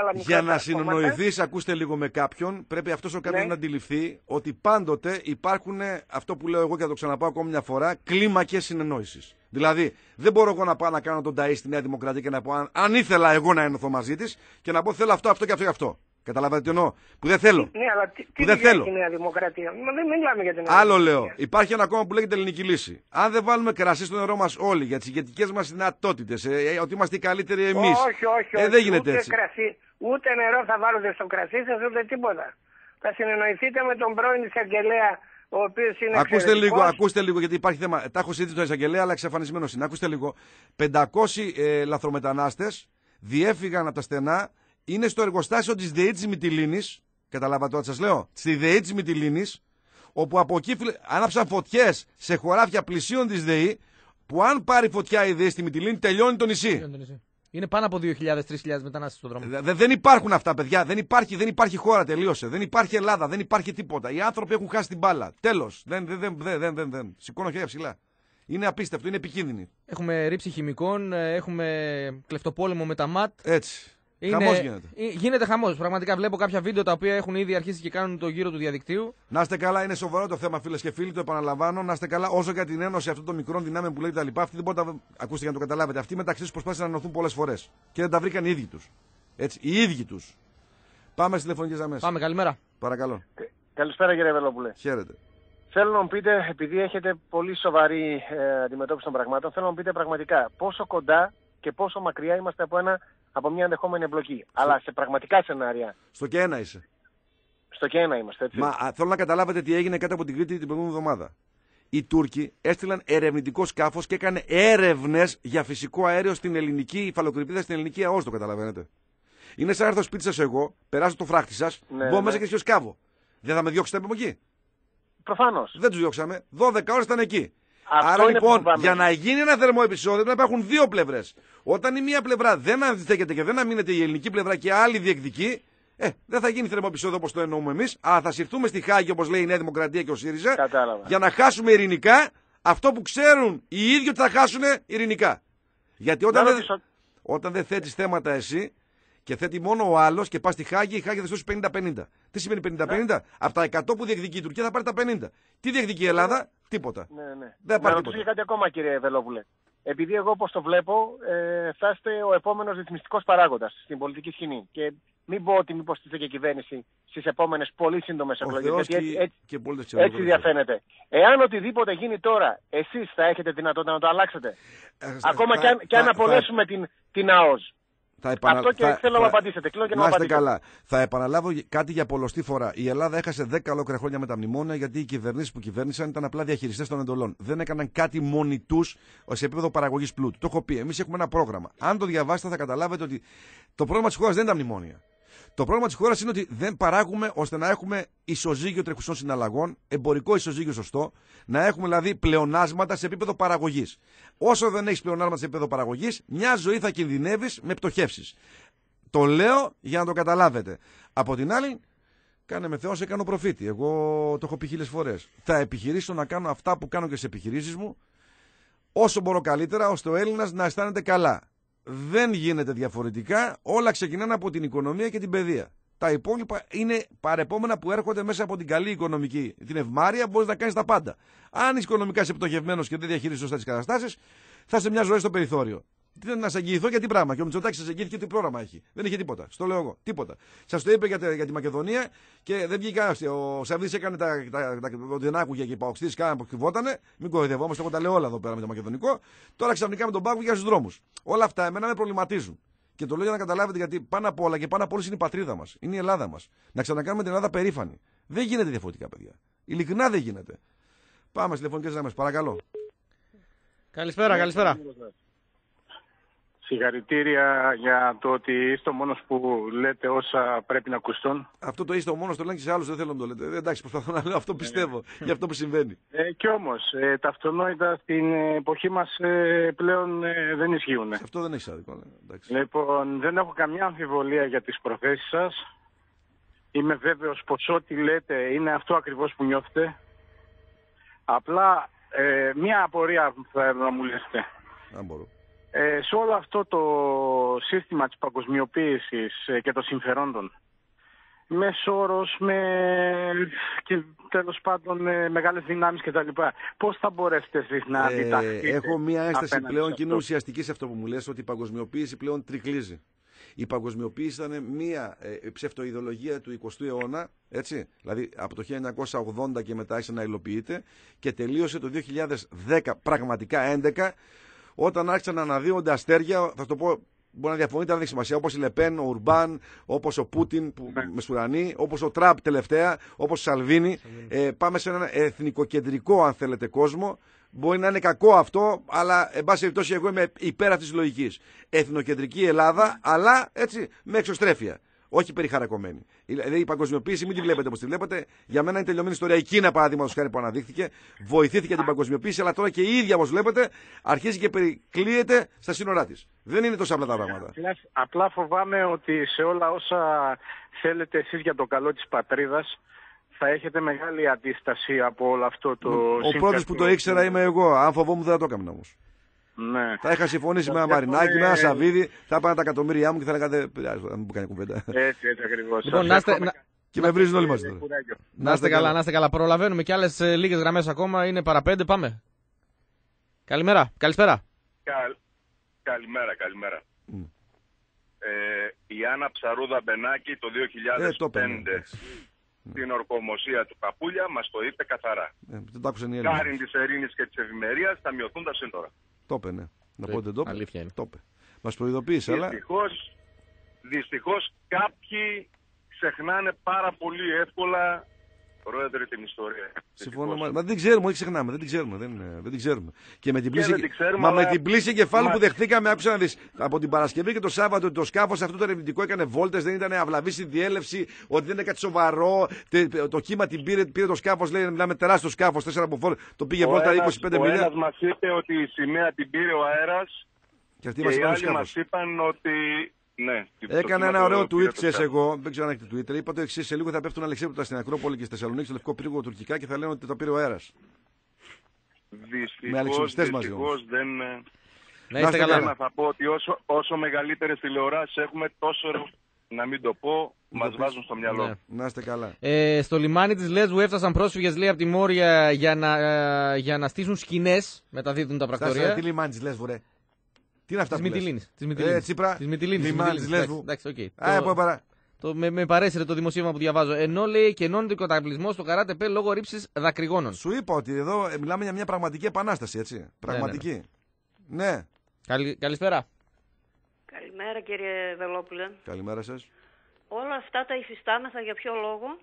άλλα μικρά Για να συνεννοηθεί, ακούστε λίγο με κάποιον, πρέπει αυτός ο ναι. κάποιο να αντιληφθεί ότι πάντοτε υπάρχουν, ε, αυτό που λέω εγώ και θα το ξαναπάω ακόμη μια φορά, κλίμακε συνεννόησης. Δηλαδή, δεν μπορώ εγώ να πάω να κάνω τον Ταΐς στη Νέα Δημοκρατία και να πω αν, ήθελα εγώ να ένωθω μαζί της και να πω θέλω αυτό, αυτό και αυτό και αυτό. Καταλαβαίνετε τι εννοώ. Που δεν θέλω. Ναι, αλλά τι, που δεν θέλω. η Νέα Δημοκρατία. Μα δεν μιλάμε για την Άλλο λέω. Υπάρχει ένα κόμμα που λέγεται Ελληνική Λύση. Αν δεν βάλουμε κρασί στο νερό μας όλοι για τις ηγετικές μας δυνατότητες, ε, ε, ότι είμαστε οι καλύτεροι εμείς. Όχι, όχι, όχι. Ε, δεν γίνεται ούτε έτσι. Κρασί, ούτε νερό θα βάλουμε στο κρασί σας, ούτε τίποτα. Θα συνεννοηθείτε με τον πρώην εισαγγελέα ο οποίος είναι. Ακούστε λίγο, ακούστε λίγο, γιατί υπάρχει θέμα. Τα έχω συζητήσει τον εισαγγελέα, αλλά εξαφανισμένος είναι. Ακούστε λίγο. 500 ε, λαθρομετανάστες διέφυγαν από τα στενά είναι στο εργοστάσιο της ΔΕΗ Μυτιλίνης. Καταλάβατε ό,τι σας λέω. Στη ΔΕΗ τη Μυτιλίνης, όπου από εκεί άναψαν φωτιές σε χωράφια πλησίων της ΔΕΗ, που αν πάρει φωτιά η ΔΕΗ στη Μητυλίνη, τελειώνει το νησί. Είναι πάνω από 2.000-3.000 μετανάστες στον δρόμο. δεν υπάρχουν αυτά, παιδιά. Δεν υπάρχει, δεν υπάρχει χώρα, τελείωσε. Δεν υπάρχει Ελλάδα, δεν υπάρχει τίποτα. Οι άνθρωποι έχουν χάσει την μπάλα. Τέλος. Δεν, δεν, δεν, δεν, δεν, δεν. Σηκώνω χέρια ψηλά. Είναι απίστευτο, είναι επικίνδυνη. Έχουμε ρήψη χημικών, ε, έχουμε κλεφτοπόλεμο με τα ΜΑΤ. Έτσι. Είναι... Χαμός γίνεται. Ε, γίνεται χαμός. Πραγματικά βλέπω κάποια βίντεο τα οποία έχουν ήδη αρχίσει και κάνουν το γύρο του διαδικτύου. Να είστε καλά, είναι σοβαρό το θέμα, φίλες και φίλοι, το επαναλαμβάνω. Να είστε καλά, όσο για την ένωση αυτών των μικρών δυνάμεων που λέει τα λοιπά, Αυτή δεν μπορείτε να. Ακούστε για να το καταλάβετε. Αυτοί μεταξύ τους προσπάθησαν να ενωθούν πολλές φορές και δεν τα βρήκαν οι ίδιοι τους. Έτσι, οι ίδιοι τους. Πάμε στι τηλεφωνικέ δαμέ. Πάμε, καλημέρα. Παρακαλώ. Καλησπέρα κύριε Βελόπουλε. Χαίρετε. Θέλω να μου πείτε, επειδή έχετε πολύ σοβαρή ε, αντιμετώπιση των πραγμάτων, θέλω να μου πείτε πραγματικά πόσο κοντά και πόσο μακριά είμαστε από ένα από μια ενδεχόμενη εμπλοκή. Αλλά σε πραγματικά σενάρια. Στο και ένα είσαι. Στο και ένα είμαστε, έτσι. Μα α, θέλω να καταλάβετε τι έγινε κάτω από την Κρήτη την προηγούμενη εβδομάδα. Οι Τούρκοι έστειλαν ερευνητικό σκάφος και έκανε έρευνες για φυσικό αέριο στην ελληνική υφαλοκρηπίδα, στην ελληνική ΑΟΣ, το καταλαβαίνετε. Είναι σαν να έρθω σπίτι σας εγώ, περάσω το φράχτη σας, ναι, ναι, μπω ναι. μέσα και σκάβω. Δεν θα με διώξετε από εκεί. Προφανώς. Δεν τους διώξαμε. 12 ώρες ήταν εκεί. Αυτό Άρα λοιπόν, για να γίνει ένα θερμό επεισόδιο πρέπει να υπάρχουν δύο πλευρές. Όταν η μία πλευρά δεν αντιστέκεται και δεν αμήνεται η ελληνική πλευρά και άλλη διεκδικεί, ε, δεν θα γίνει θερμό επεισόδιο όπως το εννοούμε εμείς, αλλά θα συρθούμε στη Χάγη όπως λέει η Νέα Δημοκρατία και ο ΣΥΡΙΖΑ για να χάσουμε ειρηνικά αυτό που ξέρουν οι ίδιοι ότι θα χάσουν ειρηνικά. Γιατί όταν, δεν, δε θέτεις θέματα εσύ, και θέτει μόνο ο άλλος και πας στη Χάγη, η Χάγη θα σώσει 50-50. Τι σημαίνει 50-50? Ναι. Από τα 100 που διεκδικεί η Τουρκία θα πάρει τα 50. Τι διεκδικεί η Ελλάδα, ναι. τίποτα. Ναι, ναι. Δεν πάρει Να κάτι ακόμα, κύριε Βελόβουλε. Επειδή εγώ, όπως το βλέπω, ε, θα είστε ο επόμενος ρυθμιστικός παράγοντας στην πολιτική σκηνή. Και μην πω ότι μήπως τη και κυβέρνηση στις επόμενες πολύ σύντομες εκλογέ. Γιατί έτσι, έτσι, και έτσι, έτσι διαφαίνεται. Εάν οτιδήποτε γίνει τώρα, εσείς θα έχετε δυνατότητα να το αλλάξετε. Ε, ε, ακόμα και αν, και αν θα, απολέσουμε την, την ΑΟΣ. Θα Αυτό και θα... θέλω θα... να απαντήσετε. Κλείνω και να, να καλά. Θα επαναλάβω κάτι για πολλωστή φορά. Η Ελλάδα έχασε 10 ολόκληρα χρόνια με τα μνημόνια γιατί οι κυβερνήσεις που κυβέρνησαν ήταν απλά διαχειριστές των εντολών. Δεν έκαναν κάτι μόνοι τους σε επίπεδο παραγωγής πλούτου. Το έχω πει. Εμείς έχουμε ένα πρόγραμμα. Αν το διαβάσετε θα καταλάβετε ότι το πρόγραμμα της χώρας δεν είναι τα μνημόνια. Το πρόβλημα της χώρας είναι ότι δεν παράγουμε ώστε να έχουμε ισοζύγιο τρεχουσών συναλλαγών, εμπορικό ισοζύγιο σωστό, να έχουμε δηλαδή πλεονάσματα σε επίπεδο παραγωγής. Όσο δεν έχεις πλεονάσματα σε επίπεδο παραγωγής, μια ζωή θα κινδυνεύεις με πτωχεύσεις. Το λέω για να το καταλάβετε. Από την άλλη, κάνε με Θεό, σε προφήτη. Εγώ το έχω πει χίλιες φορές. Θα επιχειρήσω να κάνω αυτά που κάνω και στις επιχειρήσεις μου, όσο μπορώ καλύτερα, ώστε ο Έλληνας να αισθάνεται καλά δεν γίνεται διαφορετικά. Όλα ξεκινάνε από την οικονομία και την παιδεία. Τα υπόλοιπα είναι παρεπόμενα που έρχονται μέσα από την καλή οικονομική. Την ευμάρεια μπορείς να κάνεις τα πάντα. Αν είσαι οικονομικά επιτοχευμένο και δεν διαχειρίζει σωστά τις καταστάσεις, θα σε μια ζωή στο περιθώριο να σα αγγιηθώ για τι πράγμα. Και ο Μητσοτάκης σας αγγίθηκε τι πρόγραμμα έχει. Δεν είχε τίποτα. Στο λέω εγώ. Τίποτα. Σας το είπε για, τη, για τη Μακεδονία και δεν βγήκε κανένα. Ο Σαββίδης έκανε τα. τα, τα, τα δεν άκουγε και οι παοξτή, κάναν που κρυβότανε. Μην κοροϊδευόμαστε. Εγώ τα λέω όλα εδώ πέρα με το Μακεδονικό. Τώρα ξαφνικά με τον Πάγκο για στου δρόμους. Όλα αυτά εμένα με προβληματίζουν. Και το λέω για να καταλάβετε γιατί πάνω απ' όλα και πάνω απ' όλες είναι η πατρίδα μας. Είναι η Ελλάδα μας. Να ξανακάνουμε την Ελλάδα περήφανη. Δεν γίνεται διαφορετικά, παιδιά. Ειλικρινά δεν γίνεται. Πάμε στις τηλεφωνικές γραμμές, παρακαλώ. Καλησπέρα, καλησπέρα. Συγχαρητήρια για το ότι είστε ο μόνος που λέτε όσα πρέπει να ακουστούν. Αυτό το είστε ο μόνος, το λένε και σε άλλους, δεν θέλω να το λέτε. Ε, εντάξει, προσπαθώ να λέω αυτό ναι. πιστεύω για αυτό που συμβαίνει. Ε, κι όμως, ε, τα αυτονόητα στην εποχή μας ε, πλέον δεν ισχύουν. Σε αυτό δεν έχεις άδικο. Ναι, λοιπόν, δεν έχω καμιά αμφιβολία για τις προθέσεις σας. Είμαι βέβαιος πως ό,τι λέτε είναι αυτό ακριβώς που νιώθετε. Απλά μία απορία θα να μου λέτε. Αν μπορώ. Ε, σε όλο αυτό το σύστημα της παγκοσμιοποίησης ε, και των συμφερόντων με σώρος, με και τέλος πάντων ε, μεγάλες δυνάμεις κτλ. Πώς θα μπορέσετε εσείς να ε, Έχω μία αίσθηση πλέον και είναι ουσιαστική σε αυτό που μου λες ότι η παγκοσμιοποίηση πλέον τρικλίζει. Η παγκοσμιοποίηση ήταν μία ε, ψευτοειδολογία του 20ου αιώνα, έτσι, δηλαδή από το 1980 και μετά άρχισε να υλοποιείται και τελείωσε το 2010, πραγματικά 11, όταν άρχισαν να αναδύονται αστέρια, θα το πω, μπορεί να διαφωνείτε, αλλά δεν έχει σημασία, όπως η Λεπέν, ο Ουρμπάν, όπως ο Πούτιν που ναι. με όπως ο Τραμπ τελευταία, όπως ο Σαλβίνη. Ε, πάμε σε έναν εθνικοκεντρικό, αν θέλετε, κόσμο. Μπορεί να είναι κακό αυτό, αλλά εν πάση περιπτώσει εγώ είμαι υπέρ αυτής της λογικής. Εθνοκεντρική Ελλάδα, αλλά έτσι με εξωστρέφεια όχι περιχαρακωμένη. Δηλαδή η παγκοσμιοποίηση μην τη βλέπετε όπως τη βλέπετε. Για μένα είναι τελειωμένη ιστορία. Η Κίνα, παραδείγματο χάρη που αναδείχθηκε, βοηθήθηκε την παγκοσμιοποίηση, αλλά τώρα και η ίδια, όπως βλέπετε, αρχίζει και περικλείεται στα σύνορά της. Δεν είναι τόσο απλά τα πράγματα. Απλά, απλά φοβάμαι ότι σε όλα όσα θέλετε εσείς για το καλό της πατρίδας, θα έχετε μεγάλη αντίσταση από όλο αυτό το Ο πρώτος που το ήξερα είμαι εγώ. Αν φοβόμουν δεν θα το έκανα όμως. Ναι. Θα είχα συμφωνήσει με ένα Μαρινάκι, με ένα Σαββίδι, θα πάνε τα εκατομμύρια μου και θα λέγατε. δεν, μου κάνει κουβέντα. Έτσι, έτσι ακριβώς. Λοιπόν, Και με βρίζουν όλοι μαζί τώρα. Να είστε καλά, να είστε καλά. Προλαβαίνουμε και άλλες λίγες γραμμές ακόμα. Είναι παραπέντε, πάμε. Καλημέρα, καλησπέρα. Καλημέρα, καλημέρα. Ε, η Άννα Ψαρούδα Μπενάκη το 2005 ε, ναι, την ορκομοσία του Καπούλια μας το είπε καθαρά. Ε, Χάρη της ειρήνης και της ευημερίας θα μειωθούν τα σύνορα. Το ναι. Να πω δεν το Αλήθεια είναι. Το Μας προειδοποίησε, αλλά. Δυστυχώς κάποιοι ξεχνάνε πάρα πολύ εύκολα Πρόεδρε την ιστορία. Συμφωνώ. Μα, μα δεν ξέρουμε, όχι ξεχνάμε. Δεν την ξέρουμε. Δεν, ε, δεν ξέρουμε. Και με την πλήση, με την πλήση κεφάλου που δεχτήκαμε, άκουσα να δεις από την Παρασκευή και το Σάββατο ότι το σκάφος αυτό το ερευνητικό έκανε βόλτες, δεν ήταν αυλαβή στη διέλευση, ότι δεν είναι κάτι σοβαρό. Το κύμα την πήρε, πήρε το σκάφος, λέει, μιλάμε τεράστιο σκάφος, 4 από το πήγε πρώτα 25 μιλιά. μας είπε ότι η σημαία την πήρε ο αέρας. Και, και οι άλλοι μας είπαν ότι ναι, Έκανε ένα ωραίο tweet, ξέρεις εγώ, δεν ξέρω αν έχετε Twitter. Είπα το εξή: Σε λίγο θα πέφτουν αλεξίπτωτα στην Ακρόπολη και στη Θεσσαλονίκη, στο Λευκό Πύργο τουρκικά και θα λένε ότι το πήρε ο αέρας. μαζί δεν. Ε, να είστε καλά. θα πω ότι όσο, όσο μεγαλύτερες τηλεοράσεις έχουμε, τόσο να μην το πω, μα βάζουν στο μυαλό. Ναι. Να είστε καλά. Ε, στο λιμάνι της Λέσβου έφτασαν πρόσφυγες, λέει, από τη Μόρια για να, ε, για να στήσουν σκηνές. Μεταδίδουν τα πρακτορία. τι λιμάνι της Λέσβου, ρε. Τι είναι αυτά που λες. Τη Μιτιλίνη. Ε, Τσίπρα, της Το, με, με παρέσυρε το δημοσίευμα που διαβάζω. Ενώ λέει κενώνεται ο καταβλισμό στο καράτε λόγω ρήψης δακρυγόνων. Σου είπα ότι εδώ ε, μιλάμε για μια πραγματική επανάσταση, έτσι. Ναι, ναι, ναι. Πραγματική. Ναι. καλησπέρα. Καλημέρα κύριε Βελόπουλε. Καλημέρα σας. Όλα αυτά τα υφιστάμεθα για ποιο λόγο.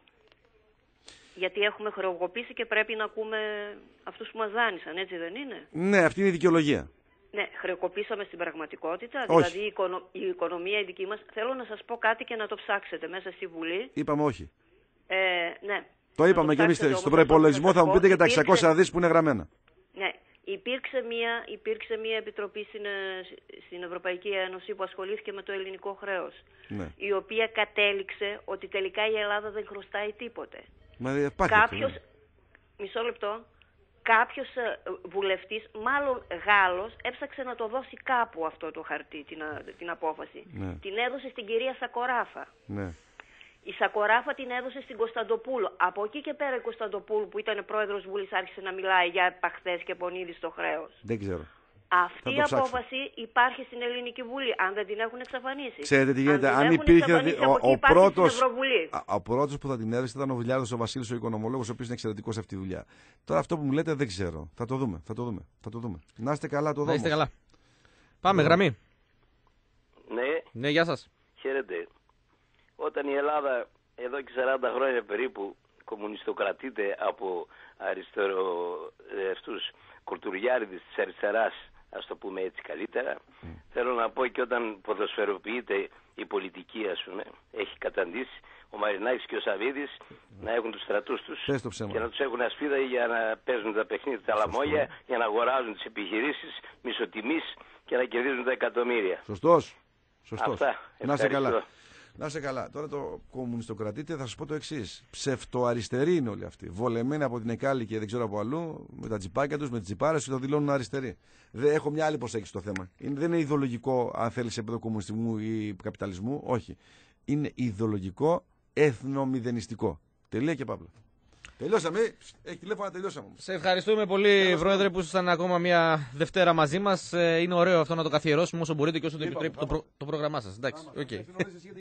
Γιατί έχουμε χρεοκοπήσει και πρέπει να ακούμε αυτούς που μας δάνεισαν, έτσι δεν είναι. Ναι, αυτή είναι η δικαιολογία. Ναι, χρεοκοπήσαμε στην πραγματικότητα. Δηλαδή η, οικονομία η δική μας. Θέλω να σας πω κάτι και να το ψάξετε μέσα στη Βουλή. Είπαμε όχι. Ε, ναι. Το είπαμε και εμεί στον προπολογισμό. Θα μου πείτε για τα 600 που είναι γραμμένα. Ναι. Υπήρξε μια, υπήρξε μια επιτροπή στην, ε, στην Ευρωπαϊκή Ένωση που ασχολήθηκε με το ελληνικό χρέος. Ναι. Η οποία κατέληξε ότι τελικά η Ελλάδα δεν χρωστάει τίποτε. Μα ε, Κάποιος... ναι. Μισό λεπτό κάποιος ε, βουλευτής, μάλλον Γάλλος, έψαξε να το δώσει κάπου αυτό το χαρτί, την, ε, την απόφαση. Ναι. Την έδωσε στην κυρία Σακοράφα. Ναι. Η Σακοράφα την έδωσε στην Κωνσταντοπούλου. Από εκεί και πέρα η Κωνσταντοπούλου που ήταν πρόεδρος Βουλής άρχισε να μιλάει για παχθές και πονίδι στο χρέος. Δεν ξέρω. Αυτή η απόφαση υπάρχει στην Ελληνική Βουλή, αν δεν την έχουν εξαφανίσει. Ξέρετε τι γίνεται, αν, αν υπήρχε. Ο, ο, πρώτος, ο, πρώτος που θα την έδωσε ήταν ο Βουλιάδο, ο Βασίλης, ο οικονομολόγος, ο οποίος είναι εξαιρετικός σε αυτή τη δουλειά. Τώρα αυτό που μου λέτε δεν ξέρω. Θα το δούμε. Θα το δούμε. Θα το δούμε. Να είστε καλά, το δούμε. Να είστε καλά. Πάμε, γραμμή. Ναι. Ναι, γεια σας. Χαίρετε. Όταν η Ελλάδα εδώ και 40 χρόνια περίπου κομμουνιστοκρατείται από αριστερό, ε, αυτούς τη της ας το πούμε έτσι καλύτερα. Mm. Θέλω να πω και όταν ποδοσφαιροποιείται η πολιτική, ας πούμε, έχει καταντήσει ο Μαρινάκης και ο Σαβίδης mm. να έχουν τους στρατούς τους και να τους έχουν ασφίδα για να παίζουν τα παιχνίδια, τα λαμόγια, για να αγοράζουν τις επιχειρήσεις μισοτιμής και να κερδίζουν τα εκατομμύρια. Σωστός. Σωστός. Αυτά. Να σε καλά. Να είσαι καλά. Τώρα το κομμουνιστοκρατείτε, θα σα πω το εξής. Ψευτοαριστεροί είναι όλοι αυτοί. Βολεμένοι από την Εκάλη και δεν ξέρω από αλλού, με τα τσιπάκια τους, με τις τσιπάρες και το δηλώνουν αριστεροί. Δεν έχω μια άλλη προσέγγιση στο θέμα. Είναι, δεν είναι ιδεολογικό, αν θέλεις, σε επίπεδο ή καπιταλισμού. Όχι. Είναι ιδεολογικό, εθνομηδενιστικό. Τελεία και παύλα. Τελειώσαμε. Έχει τηλέφωνα, τελειώσαμε. Σε ευχαριστούμε πολύ, Τελειώσαμε. Πρόεδρε, που ήσασταν ακόμα μια Δευτέρα μαζί μας. Ε, είναι ωραίο αυτό να το καθιερώσουμε όσο μπορείτε και όσο το επιτρέπει το, προ... το πρόγραμμά σας. Εντάξει, Okay.